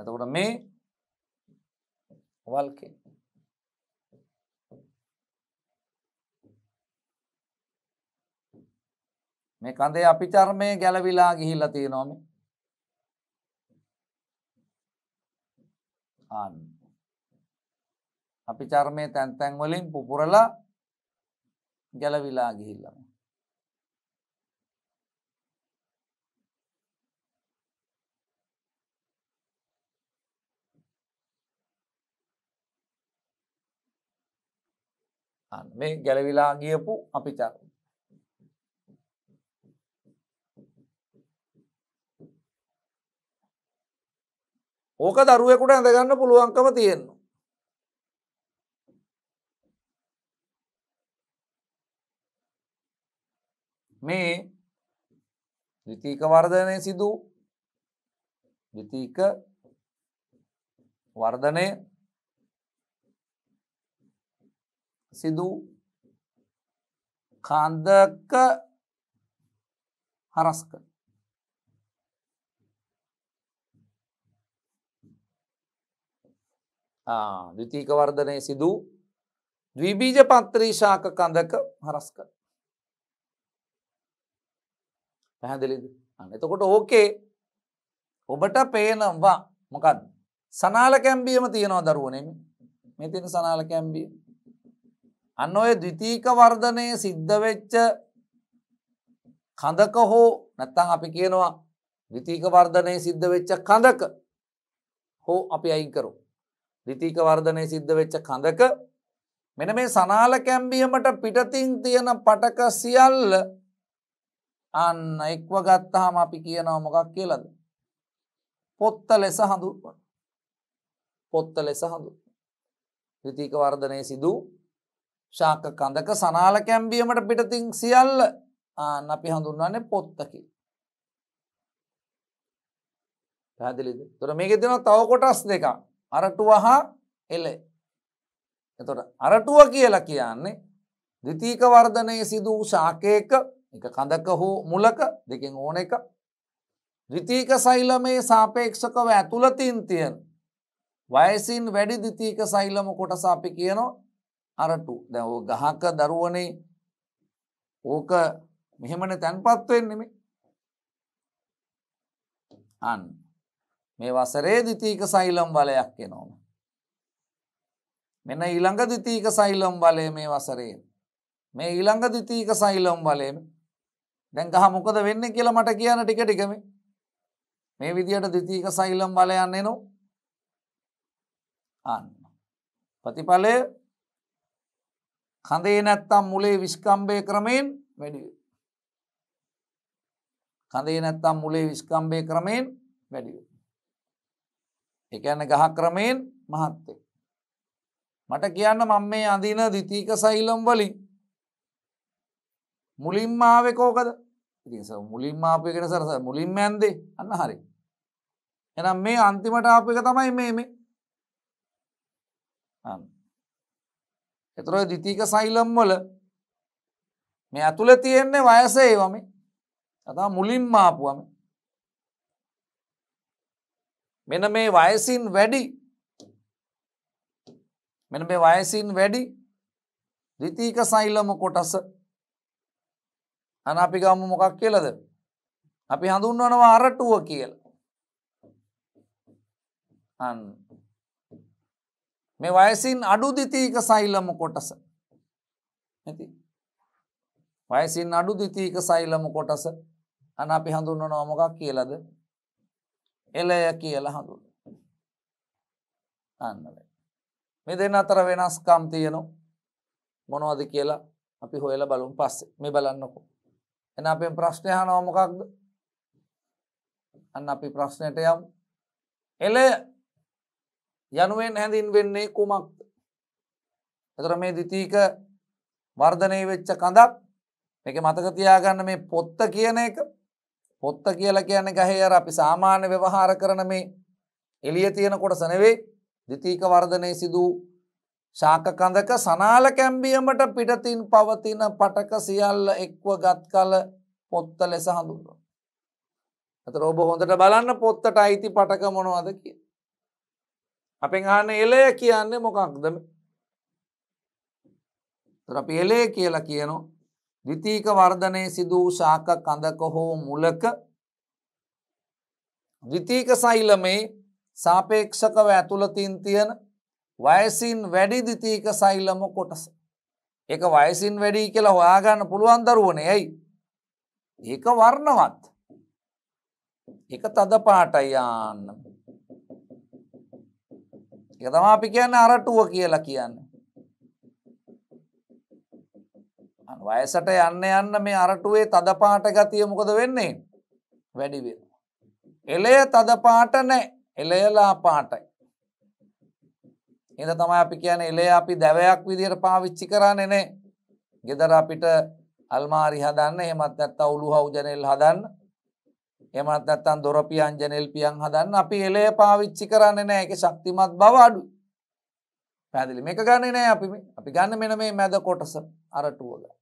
එතකොට මේ වල්කේ මේ කඳේ අපිචර්මය ගැලවිලා ගිහිල්ලා තියෙනවා මේ. ආන්න. අපිචර්මයේ තැන් තැන් වලින් පුපුරලා ගැලවිලා ගිහිල්ලා මේ. මේ ගැලවිලා ගියපු අපි තරු ඕක දරුවෙකුට ඇඳගන්න පුළුවන්කම තියෙන්නවා මේ විතීක වර්ධනය සිදු විතීක වර්ධනය සිදු කන්දක හරස්ක දෘතිීක වර්ධනය සිදු ද්විබීජ පත්‍රී ශාක කඳක හරස්ක පැහැදිලිද එතකොට ඕකේ ඔබට පේනවා මොකත් සනාල කැම්බියම තියෙනවා දරුවනෙම මෙතින සනාල කැම්බියීම අන්න ඔය ද්විතීක වර්ධනය සිද්ධ වෙච්ච කඳක හෝ නැත්තං අපි කියනවා ද්විතීක වර්ධනය සිද්ධ වෙච්ච කඳක හෝ අපි අයින් කරු. ද්විතීක වර්ධනය සිද්ධ වෙච්ච කඳක මෙන මේ සනාල කැම්බියමට පිටතින් තියෙන පටක සියල්ල අන්න එක්ව ගත්තහම අපි කියනවා මොකක් කියලද. පොත්ත ලෙස හඳුන්වන. පොත්ත ලෙස හඳු. ද්විතීක වර්ධනය සිදූ ශාක කඳක සනාල කැම්බියීමට පිටතින් සියල්ල ආන්න අපි හඳුන්වන්නේ පොත්තකි. පැදිලිද තොර මේක දෙන තව කොටස් දෙක අරටුව හා එලේ. එතොට අරටුව කියලා කියන්නේ දෙතීක වර්ධනය සිදූ ශාකයක එක කඳක හෝ මුලක දෙකෙන් ඕන එක රිතීක සෛලමයේ සාපේක්ෂකව ඇතුළතින් තියෙන් වයසින් වැඩි දිතීක සෛලම කොටස අපි කියනවා අරටු දැ ගහක දරුවනේ ඕක මෙහෙමන තැන්පත්වවෙන්නෙමි අන් මේ වසරේ දිතීක සයිලම් බලයක් එනෝම මෙන ඊළඟ දිතීක සයිලම් බලය මේ වසරේ මේ ඊළඟ දිතීක සයිලම් බලයම දැන් ගහ මොකද වෙන්න කියල මට කියන ටික ටිකම මේ විදියට දිතීක සයිලම් බලයන්නේ නො අන්න ප්‍රතිඵලය කඳේ නැත්තම් මුලේ විස්කම්බය ක්‍රමයෙන් වැඩි. කඳේ නැත්තම් මුලේ විස්කම්බය ක්‍රමයෙන් වැඩිය. එකන්න ගහ ක්‍රමයෙන් මහත්තේ. මට කියන්න මං මේ අඳන දිතීක සයිලම් වලින් මුලින්ම ආවෙකෝකද මුලින්ම අපිකට සරස මුලින්ම ඇන්දේ අන්න හරි. එනම් මේ අන්තිමට අප එක තමයි මේ මේ අන්න. එතර දිතික සයිලම් වල මේ ඇතුළ තියෙන්නේ වයස ඒවම තතා මුලින් මාපුුවම මෙන මේ වයසින් වැඩි මෙන මේ වයසින් වැඩි රිතීක සයිලම කොටස අන අපි ගම්ම මොකක් කියලද අපි හඳුන්වනවා අරටුව කියලා අන්න මේ වයසින් අඩු දිතීක සෛලම කොටස. ඇති. වයසින් අඩු දිතීක සෛලම කොටස අන අපි හඳුන්න නොමොකක් කියලද එලය කියලා හඳුන්න. අන්නල. මෙ දෙන්න අතර වෙනස්කම් තියනු මොනවද කියලා අපි හොයල බලුම් පස්සේ මේ බලන්නකු. එන අපෙන් ප්‍රශ්නය හනෝමොකක්ද අන්න අපි ප්‍රශ්නයට යම් එලය යනුවෙන් හැඳින් වෙන්නේ කුමක්ද. එතර මේ දිතීක වර්ධනය වෙච්ච කඳක් එක මතකතියාගන්න මේ පොත්ත කියන එක පොත්ත කියල කියන ගහේර අපි සාමාන්‍ය ව්‍යවහාර කරන මේ එළිය තියෙන කොටස නෙවෙයි දිතීක වර්ධනය සිදූ ශාක කඳක සනාල කැම්බියමට පිටතින් පවතින පටක සියල්ල එක්ව ගත් කල පොත්ත ලෙස හඳුන්ව. ඇත රෝබ හොඳට බලන්න පොත්තට අයිති පටක මොනවද කිය. අපෙන් ආන එලය කියන්න මොකක්දම අපි එලේ කියලා කියනු දිතීක වර්ධනය සිදූ ශාක කඳක හෝ මුලක දිතීක සෛලමේ සාපේක්ෂකව ඇතුළතින් තියෙන වයසින් වැඩි දිතීක සෛලම කොටස. එක වයසින් වැඩී කියලා හොයාගන්න පුළුවන් දරුවන යැයි. ඒක වර්ණවත් එක තද පාටයාන්නම්. එක තම අපි කියන්න අරටුව කියලා කියන්න වයසට යන්න යන්න මේ අරටුවේ තද පාට ගතිය මොකද වෙන්නේ වැඩිවෙන එලය තද පාට නෑ එලයලා පාටයි එද තමයි අපි කියන එලේ අපි දැවයක් විදියට පාවිච්චි කරන්නේ නේ ගෙදර අපිට අල්මාරි හදන්න එහෙමත් නැත්නම් උළු හවුජනෙල් හදන්න එමත් නැත්තම් දොරපියන් ජනෙල්පියන් හදන්න අපි එලය පාවිච්චි කරන්නේ නැහැ ඒකේ ශක්තිමත් බව අඩුයි. පැහැදිලි මේක ගන්නේ නැහැ අපි මේ. අපි ගන්න මෙන්න මේ මැද කොටස අර ටුව ගන්න.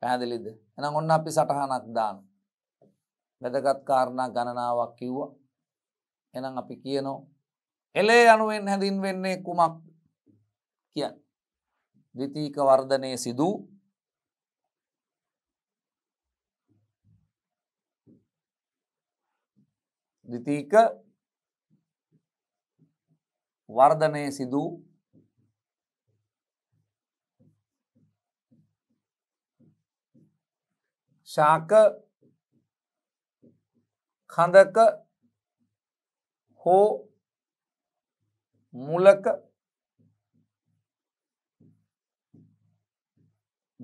පැහැදිලිද? එහෙනම් ඔන්න අපි සටහනක් දාන. වැදගත් කාරණා ගණනාවක් කිව්වා. එහෙනම් අපි කියනවා එලේ අනුවෙන් හැඳින්වෙන්නේ කුමක් කියන්නේ? ද්විතීක වර්ධනයේ සිදු වූ ද්විතීක වර්ධනය සිදු ශාක කඳක හෝ මුලක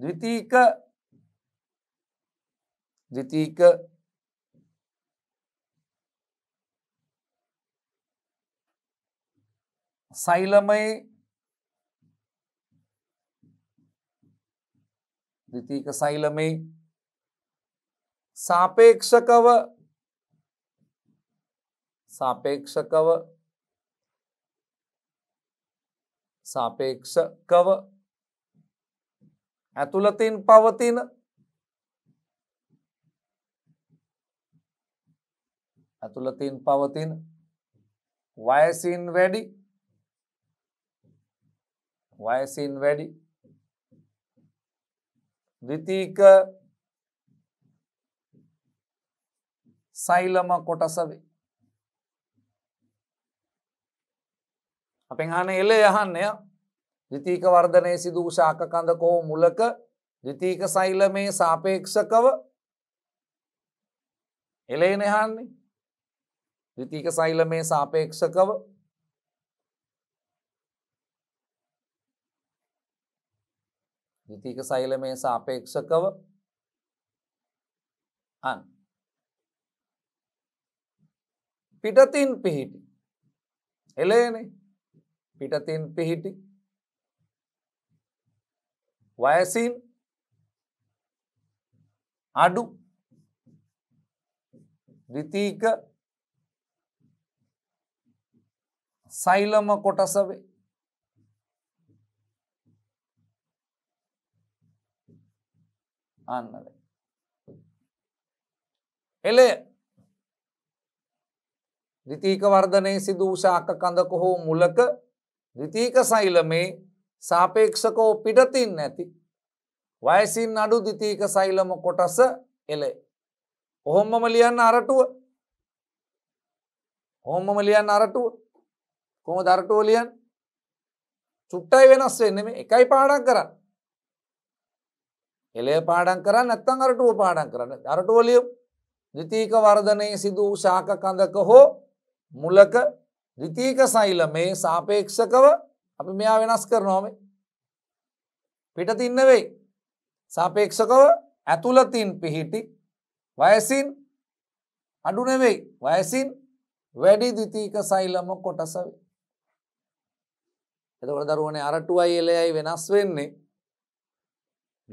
ද්විතීක ද්විතීක සෛලමයි ද්විතීක සෛලමයි සාපේක්ෂකව සාපේක්ෂකව සාපේක්ෂකව ඇතුළතින් පවතින ඇතුළතින් පවතින වයසින් වැඩි වයසින් වැඩි ද්විතීක සෛලම කොටස වේ අපෙන් අහන එලේ අහන්නය ද්විතීක වර්ධනය සිදු ශාක කඳකෝ මුලක ද්විතීක සෛලමේ සාපේක්ෂකව එලේනහන්නේ ද්විතීක සෛලමේ සාපේක්ෂකව ද්විතීක සෛලමය සාපේක්ෂකව අන් පිටතින් පිහිටි එලේනේ පිටතින් පිහිටි වයසින් අඩු ද්විතීක සෛලම කොටස වේ ආන්නද. එලය රිතීක වර්ධනය සිදූ ශාක කඳක හෝ මුලක රිතීක සෛලමේ සාපේක්ෂකෝ පිටතින් නැති. වයසින් අඩු දිතීක සෛලම කොටස එලේ. ඔහොම්මම ලියන්න අරටුව හොම්මම ලියන්න අරටුව කොම දරටුව ලියන් චුට්ටයි වෙනස් වෙන්නම එකයි පාඩක් කරන්න එලය පාඩන් කරන්න නැත්තං අරටුව පාඩන් කරන්න අරටුවලියම් දිතීක වර්ධනය සිදු වූ ශාක කඳක හෝ මුලක දිතීක සයිල මේ සාපේක්ෂකව අපි මෙයා වෙනස් කරනෝමේ පිටතින්නවෙයි සාපේක්ෂකව ඇතුළතින් පිහිටි වයසින් අඩුනෙවෙයි වයසින් වැඩි දිතීක සයිලම කොටසව එතකට දරුවනේ අරටුවයි එලයයි වෙනස් වෙන්නේ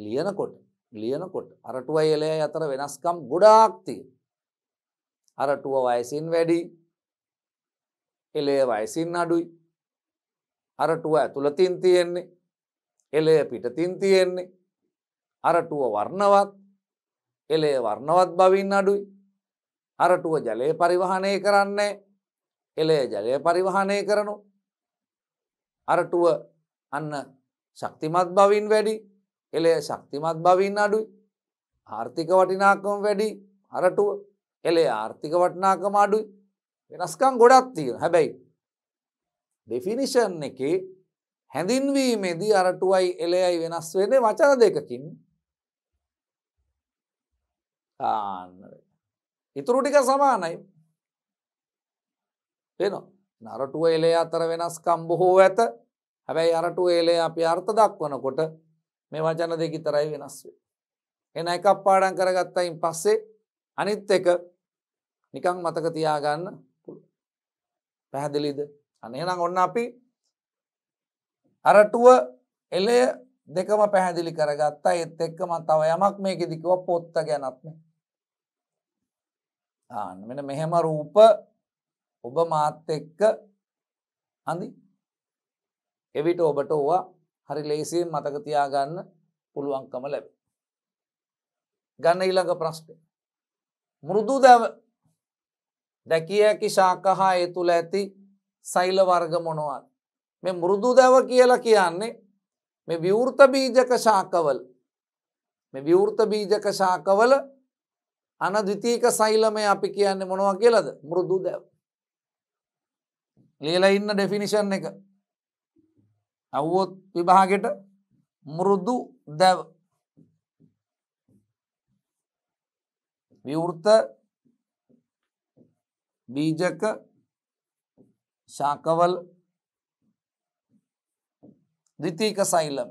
ලියනකොට ලියනකොට අරටුවයි එලයයි අතර වෙනස්කම් ගොඩාක් තියෙන. අරටුව වයසින් වැඩි එලේ වයසින් අඩුයි. අරටුව ඇතුළතින් තියෙන්නේ එලය පිටතින් තියෙන්නේ අරටුව වර්ණවත් එලේ වර්ණවත් බවින් අඩුයි. අරටුව ජලය පරිවහනය කරන්නේ එලය ජලය පරිවහනය කරනු. අරටුව අන්න ශක්තිමත් බවින් වැඩි එළය ශක්තිමත් භවන්න අඩුයි ආර්ථික වටිනාකම වැඩි හරටුව එළේ ආර්ථික වටනාකම අඩුයි වෙනස්කම් ගොඩක් තිය හැබැයි ඩෙෆිනිෂන් එක හැඳින්වීමේදී අරටුවයි එලයයි වෙනස් වෙන්නේ වචන දෙකකින් ආන්න ඉතුරු ටික සමානයි වෙනවා නරටුව එලේ අතර වෙනස්කම් බොහෝ ඇත හැබැයි අරටුව එලේ අපි අර්ථ දක්වනකොට මේ වචන දෙක විතරයි වෙනස් වෙන්නේ. එන එකක් පාඩම් කරගත්තයින් පස්සේ අනිත් එක නිකන් මතක තියාගන්න පුළුවන්. පැහැදිලිද? අනේ නම් ඔන්න අපි අරටුව එළය දෙකම පැහැදිලි කරගත්තා. ඒත් එක්කම තව යමක් මේකෙදි කිව්වා පොත්ත ගැනත් නේ. ආන්න මෙන්න මෙහෙම රූප ඔබ මාත් එක්ක අඳි එවිට ඔබට ඕවා හරි ලේසියෙන් මතක තියාගන්න පුළුවන්කම ලැබ. ගන්න ඊළඟ ප්‍රශ්නය. මුරුදු දැව දැකිය හැකි ශාකහා ඒ තුළ ඇති සෛල වර්ග මොනවාද. මේ මුරුදු දැව කියලා කියන්නේ මේ විවෘත බීජක ශාකවල මේ විවෘත බීජක ශාකවල අනදිතීක සෛලමය අපි කියන්නේ මොනවා කියලද මුරුදු දැව. ලියලා ඉන්න ඩෙෆිනිෂන් එක ඇව්වොත් විභාගෙට මුරුදු දැව විවෘත බීජක ශාකවල් දිතීක සෛලම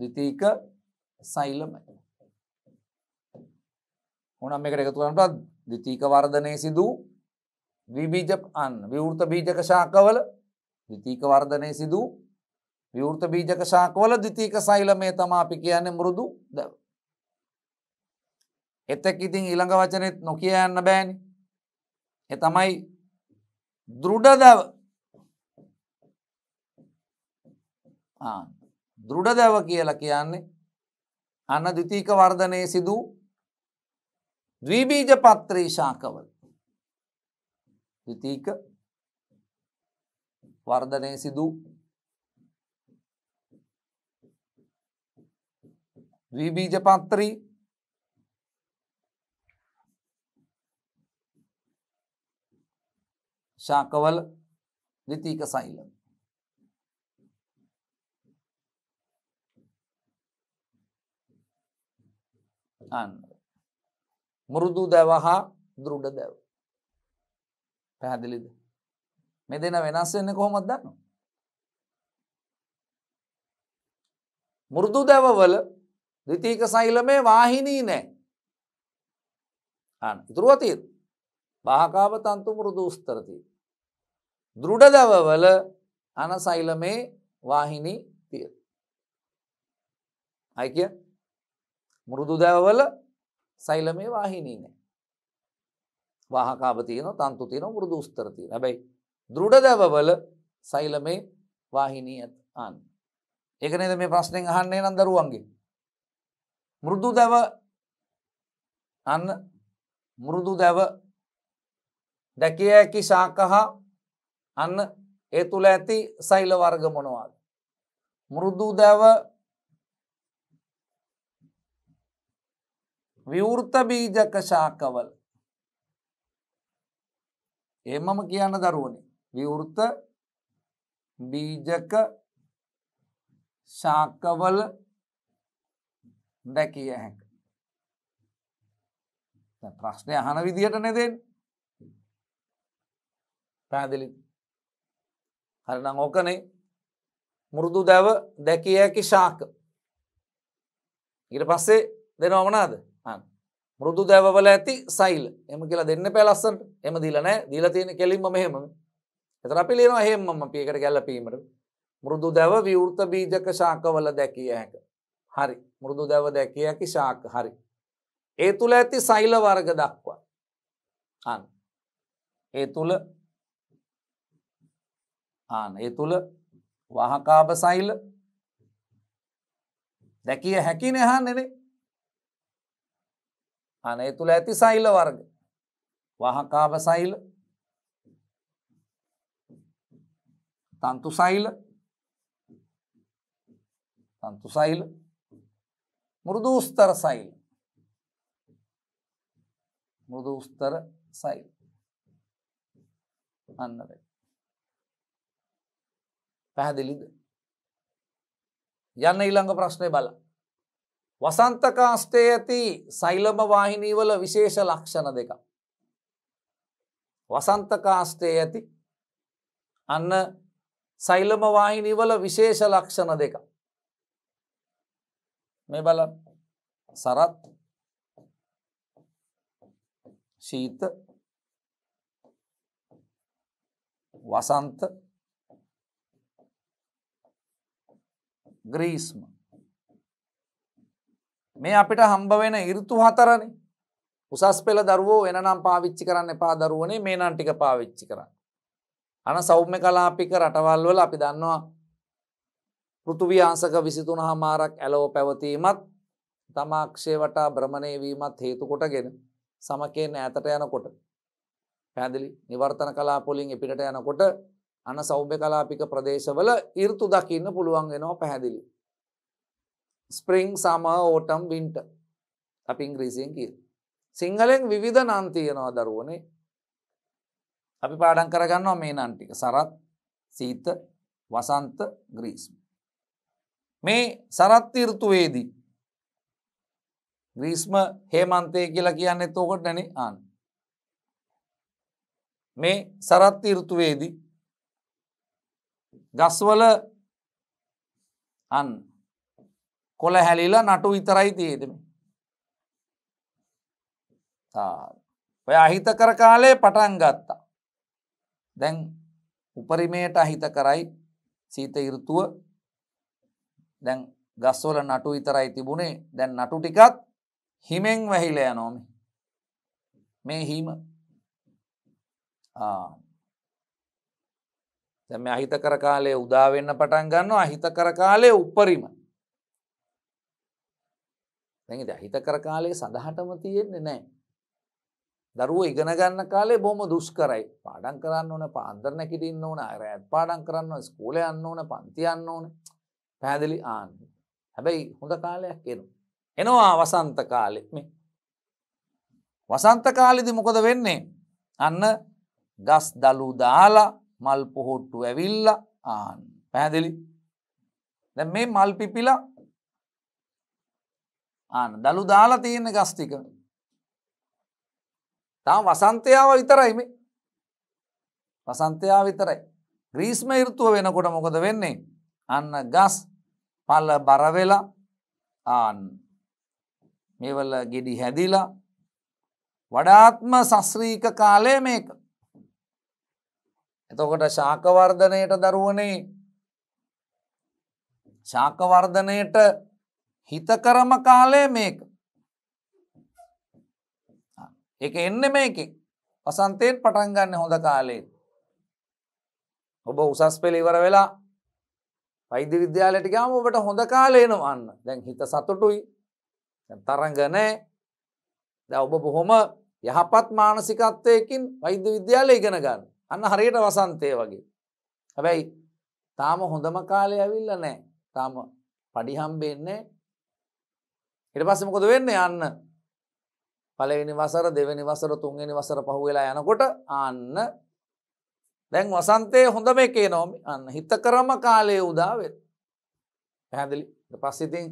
දිතීක සෛලම ඕනම් එකට එකතු කරනට දිතීක වර්ධනය සිදූ ද්විබීජ අන්න විවෘත බීජක ශාකවල ද්විතීක වර්ධනය සිදු විවෘත බීජක ශාකවල ද්විතීක සෛලමය තමා අපි කියන්නේ මුරුදු දැව. එතෙක් ඉතින් ඊළඟ වචනෙත් නොකිය යන්න බෑනි. ඒ තමයි දෘඩ දැව. ආ දෘඩ දැව කියලා කියන්නේ අන්න ද්විතීක වර්ධනයේ සිදු ද්විබීජ පත්‍රී ශාකවල ද්විතීක වර්ධනය සිදු ද්විබීජ පත්‍රී ශාකවල ද්විතීක සෛල අන්න මෘදු දැව හා දෘඩ දැව පැහැදිලිද මෙ දෙන වෙනස් වෙන්න කොහොමත් දන්න මුරුදු දැවවල දෙතීක සෛලමේ වාහිනී නෑ ඉතුරුවතිය භාකාව තන්තු මුරුදු ස්තරතිය දෘඩ දැවවල අන සෛලමේ වාහිනී තිය අයි කිය මුරුදු දැවවල සෛලමේ වාහිනී නෑ වාහකාව තියෙන තන්තු තියෙන මුරුදු උස්තර තියෙන. හැබැයි දෘඩ දැවවල සෛලමේ වාහිනී අන්. ඒක නේද මේ ප්‍රශ්නෙන් අහන්නේ නම් දරුවන්ගේ. මෘදු දැව අන්න මෘදු දැව දැකිය හැකි ශාකහා අන්න ඒ තුළ ඇති සෛල වර්ග මොනවාද. මෘදු දැව විවෘත බීජක ශාකවල එමම කියන්න දරුවනි විවෘත බීජක ශාකවල දැකිය හැක ප්‍රශ්නය අහන විදිහට නෙදෙන් පැදිලි හරිනම් ඕකනේ මුරුදු දැව දැකිය හැකි ශාක ඉට පස්සේ දෙනවමනාද මෘදු දැවවල ඇති සයිල් එම කියලා දෙන්න පැලස්සට එම දීලනෑ දීල තියෙන කෙලින්ම මෙහෙම එතර අපි ලියන හෙමම පියකට ගැල්ලපීමට මෘදු දැව විවෘත බීජක ශාකවල දැකිය හැක හරි මුරුදු දැව දැකිය හැකි ශාක හරි ඒ තුළ ඇති සයිල වර්ග දක්වා අන් ඒ තුළ ආන ඒ තුළ වහකාබ සයිල දැකිය හැකි නහන් නෙනේ අනය තුළ ඇති සෛල වර්ග වහකාව සෛල තන්තු සෛල තන්තු සෛල මුරුදූස්තර සෛල් මුරුදූස්තර සෛල් අන්නද පැහැදිලිද යන්න ඊළඟ ප්‍රශ්නය බලා වසන්ත කාස්ටේ ඇති සෛලම වාහිනීවල විශේෂ ලක්ෂණ දෙක. වසන්ත කාස්ටේ ඇති අන්න සෛලම වාහිනීවල විශේෂ ලක්ෂණ දෙක. මේ බල සරත් ශීත වසන්ත ග්‍රීස්ම මේ අපිට හම්බ වෙන ඉරිතු හතරනේ. උසස් පෙළ දරුවෝ වෙන නම් පාවිච්චි කරන්න එපා දරුවනේ මේ නම් ටික පාවිච්චි කරන්න. අන සෞම්‍ය කලාපික රටවල් වල අපි දන්නවා පෘථුවියාංශක 23 හමාරක් ඇලව පැවතීමත් තමාක්ෂේ වටා භ්‍රමණය වීමත් හේතු කොටගෙන සමකේන ඈතට යනකොට පැහැදිලි නිවර්තන කලාප වලින් එපිටට යනකොට අන සෞම්‍ය කලාපික ප්‍රදේශවල ඍතු දකින්න පුළුවන් වෙනවා පැහැදිලි. ස්පරිං සම ඕටම් වින්ට අපි ඉංග්‍රීසියෙන් කිය සිංහලෙන් විවිධ නම් තියෙනවා දරුවනේ අපි පාඩන් කරගන්නවා මේ නන්ටික සරත් සීත වසන්ත ග්‍රීස්ම මේ සරත්තිර්තුවේදී ග්‍රීස්ම හේමන්තය කියලා කියන්න තෝකොට නැන ආන් මේ සරත්තිර්තුවේදී ගස්වල අන් කොළ හැලිලා නටු විතරයි තියදම ඔය අහිත කර කාලේ පටන් ගත්තා දැන් උපරිමයට අහිත කරයි සීත ඉරතුව දැන් ගස්වල නටු විතරයි තිබුණේ දැන් නටු ටිකත් හිමෙන් වැහිල යනෝම මේ හීම දැම අහිත කර කාලේ උදාවෙන්න පටන් ගන්න අහිත කර කාලේ උපරිම දැන් ඉතින් අහිතකර කාලේ සදහටම තියෙන්නේ නැහැ. දරුවෝ ඉගෙන ගන්න කාලේ බොහොම දුෂ්කරයි. පාඩම් කරන්න ඕන, පාන්දර නැගිටින්න ඕන, රැත් පාඩම් කරන්න ඕන, ඉස්කෝලේ යන්න ඕන, පන්ති යන්න ඕන. පැහැදිලි ආන්න. හැබැයි හොඳ කාලයක් එනවා. එනවා වසන්ත කාලේ මේ. වසන්ත කාලෙදි මොකද වෙන්නේ? අන්න ගස් දලු දාලා මල් පොහොට්ටු ඇවිල්ලා ආන්න. පැහැදිලි? දැන් මේ මල් පිපිලා ආන දළු දාලා තියෙන ගස්තික තාම වසන්තයාව විතරයි මේ වසන්තයාව විතරයි ග්‍රීස්ම ෘතුව වෙනකොට මොකද වෙන්නේ අන්න ගස් පල්ල බරවෙලා ආන් මේවල ගෙඩි හැදිලා වඩාත්ම සස්්‍රීක කාලය මේක එතකොට ශාකවර්ධනයට දරුවනේ ශාකවර්ධනයට හිතකරම කාලය මේක එක එන්න මේකින් වසන්තයෙන් පටන්ගන්න හොඳ කාලේ ඔබ උසස් පෙළ ඉවර වෙලා වෛද්‍ය විද්‍යාලයට ගාම ඔබට හොඳ කාලේනවන්න දැන් හිත සතුටුයි තරගනෑ දැ ඔබ බොහොම යහපත් මානසිකත්වයකින් වෛද්‍ය විද්‍යාලය ඉගෙන ගන්න අන්න හරියට වසන්තය වගේ හැබැයි තාම හොඳම කාලය ඇවිල්ල නෑ තාම පඩිහම්බෙන්නේ ඉට පස්ස මොකද වෙන්න යන්න පලවෙනි වසර දෙවැනි වසර තුන්ගනි වසර පහුවෙලා යනකොට අන්න දැන් වසන්තය හොඳම එකේ නොම අන්න හිත කරම කාලය උදාවෙත් පැහැදිලි පස්සිතින්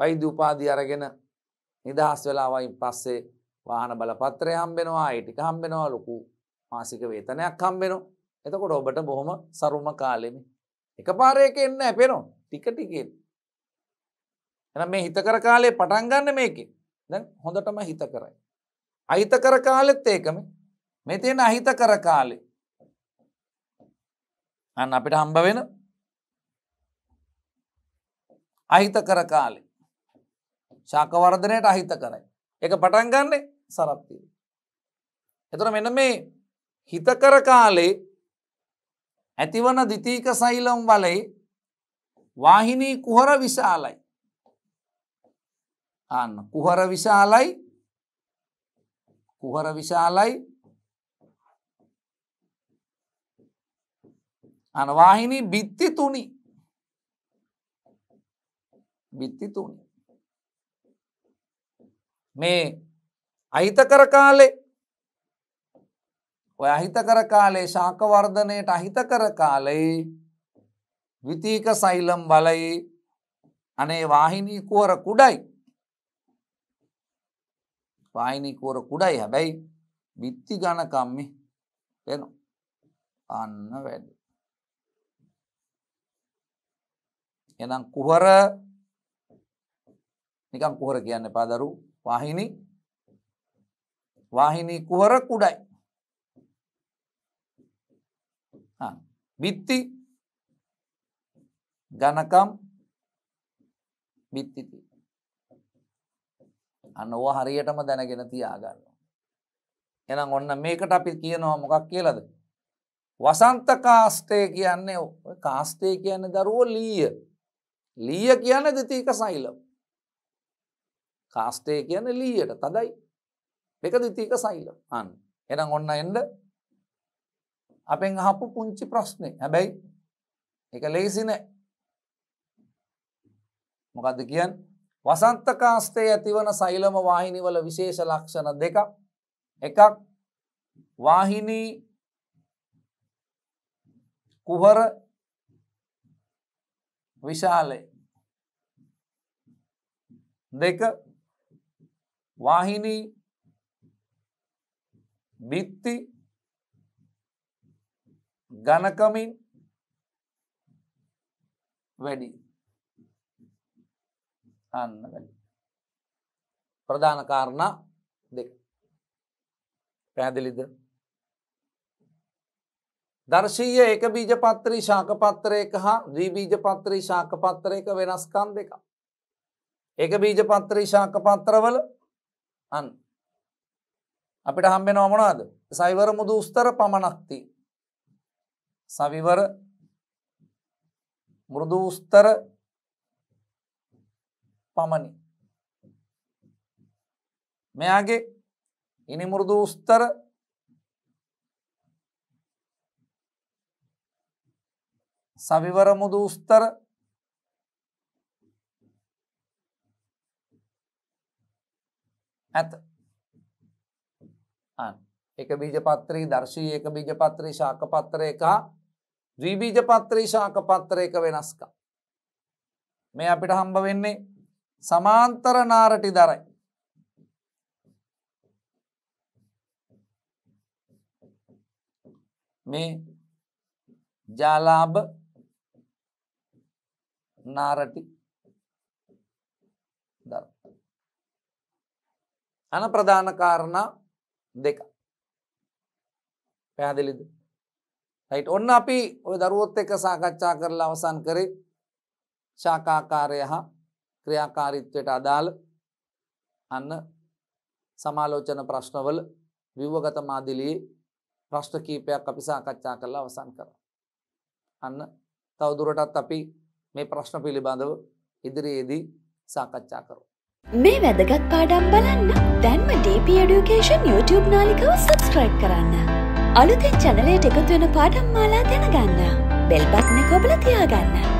වෛද්‍ය උපාදී අරගෙන නිදහස් වෙලාවයින් පස්සේ වාහන බලපත්‍රය හම්බෙනවා අයිටික හම්බෙනවා ලොකු මාසික වේතනයක් හම්බෙනවා එතකොට ඔබට බොහොම සරුම කාලෙමි එක පාරයක එන්න ඇපෙනවා ටික ටිකෙන් එන මේ හිතකර කාලේ පටන් ගන්න මේකේ දැන් හොඳටම හිත කරයි. අහිතකර කාලෙත් ඒකම මේ තියෙන අහිතකර කාලේ අන්න අපිට හම්බ වෙන අහිතකර කාලේ ශාකවර්ධනයට අහිත කරයි. එක පටන් ගන්නේ සරත්තිය. එතුර මෙන මේ හිතකර කාලේ ඇතිවන දිතීක සයිලම් වලයි වාහිනී කුහර විශාලයි. අන්න කුහර විශාලයි කුහර විශාලයි අනවාහිනි බිත්ති තුනි බිත්ති තුනි මේ අහිත කර කාලේ ඔය අහිත කර කාලේ ශාකවර්ධනයට අහිත කර කාලයේ විතීක සයිලම් බලයි අනේ වාහිනී කුවර කුඩයි පායිනිකෝර කුඩයි හැබැයි බිත්ති ගණකම්මි පෙනු අන්න වැඩි. එනම් කුහර නිකම් කුහර කියන්න පාදරු වාහිනි වාහිනි කුහර කුඩයි බිත්ති ගණකම් බිත්තිති අන්න ඕ හරියටම දැනගෙන තියාගන්න. එනම් ඔන්න මේකට අපි කියනවා මොකක් කියලද. වසන්ත කාස්ටේ කියන්නේ කාස්ටේ කියන්නේ දරුවෝ ලීය ලීය කියන දෙතික සයිලම්. කාස්ටේ කියන ලීයට තදයි එක දෙතික සයිලම් අන් එනම් ඔන්න එන්ඩ අපෙන් අහපු පුංචි ප්‍රශ්නය හැබැයි එක ලේසිනෑ මොකක්ද කියන්න වසන්ත කාස්තේ ඇතිවන සෛලම වාහිනිවල විශේෂ ලක්ෂණ දෙකක් එකක් වාහිනී කුහර විශාලය දෙක වාහිනී බිත්ති ගණකමින් වැඩි අන්න වැලි. ප්‍රධාන කාරණා දෙක. පැහැදිලිද? දර්ශීය එක බීජ පත්‍රී ශාක පත්‍රයක හා ද්‍රීබීජ පත්‍රී ශාක පත්‍රයක වෙනස්කම් දෙක. එක බීජ පත්‍රී ශාක පත්‍රවල අන් අපිට හම්බෙන අමනාද සයිවර මුදු උස්තර පමණක්ති. සවිවර මුරුදු උස්තර පමණි. මෙයාගේ ඉනිමුරුදු උස්තර සවිවරමුදු උස්තර ඇත එක බීජ පත්‍රී දර්ශී එක බීජ පත්‍රී ශාක පත්‍රයක ද්‍රීබීජ පත්‍රී ශාක පත්‍රයක වෙනස්කා මේ අපිට හම්බ වෙන්නේ සමාන්තර නාරටි දරයි. මේ ජාලාභ නාරටි දර. අන ප්‍රධාන කාරණා දෙක. පැහැදිලිද. යිට ඔන්න අපි ඔය දරුවොත් එක සාකච්ඡා කරලා අවසන් කරේ ශාකාකාරය හා ක්‍රියාකාරීත්වයට අදාළ අන්න සමාලෝචන ප්‍රශ්නවල විවගත මාදිලියේ ප්‍රශ්න කීපයක් අපි සාකච්ඡා කරලා අවසන් කරා. අන්න තවදුරටත් අපි මේ ප්‍රශ්න පිළිබඳව ඉදිරියේදී සාකච්ඡා කරමු. මේ වැදගත් පාඩම් බලන්න දැන්ම DP Education YouTube නාලිකාව subscribe කරන්න. අලුතෙන් channel එකට එකතු වෙන පාඩම් මාලා දැනගන්න. bell button එක ඔබලා තියාගන්න.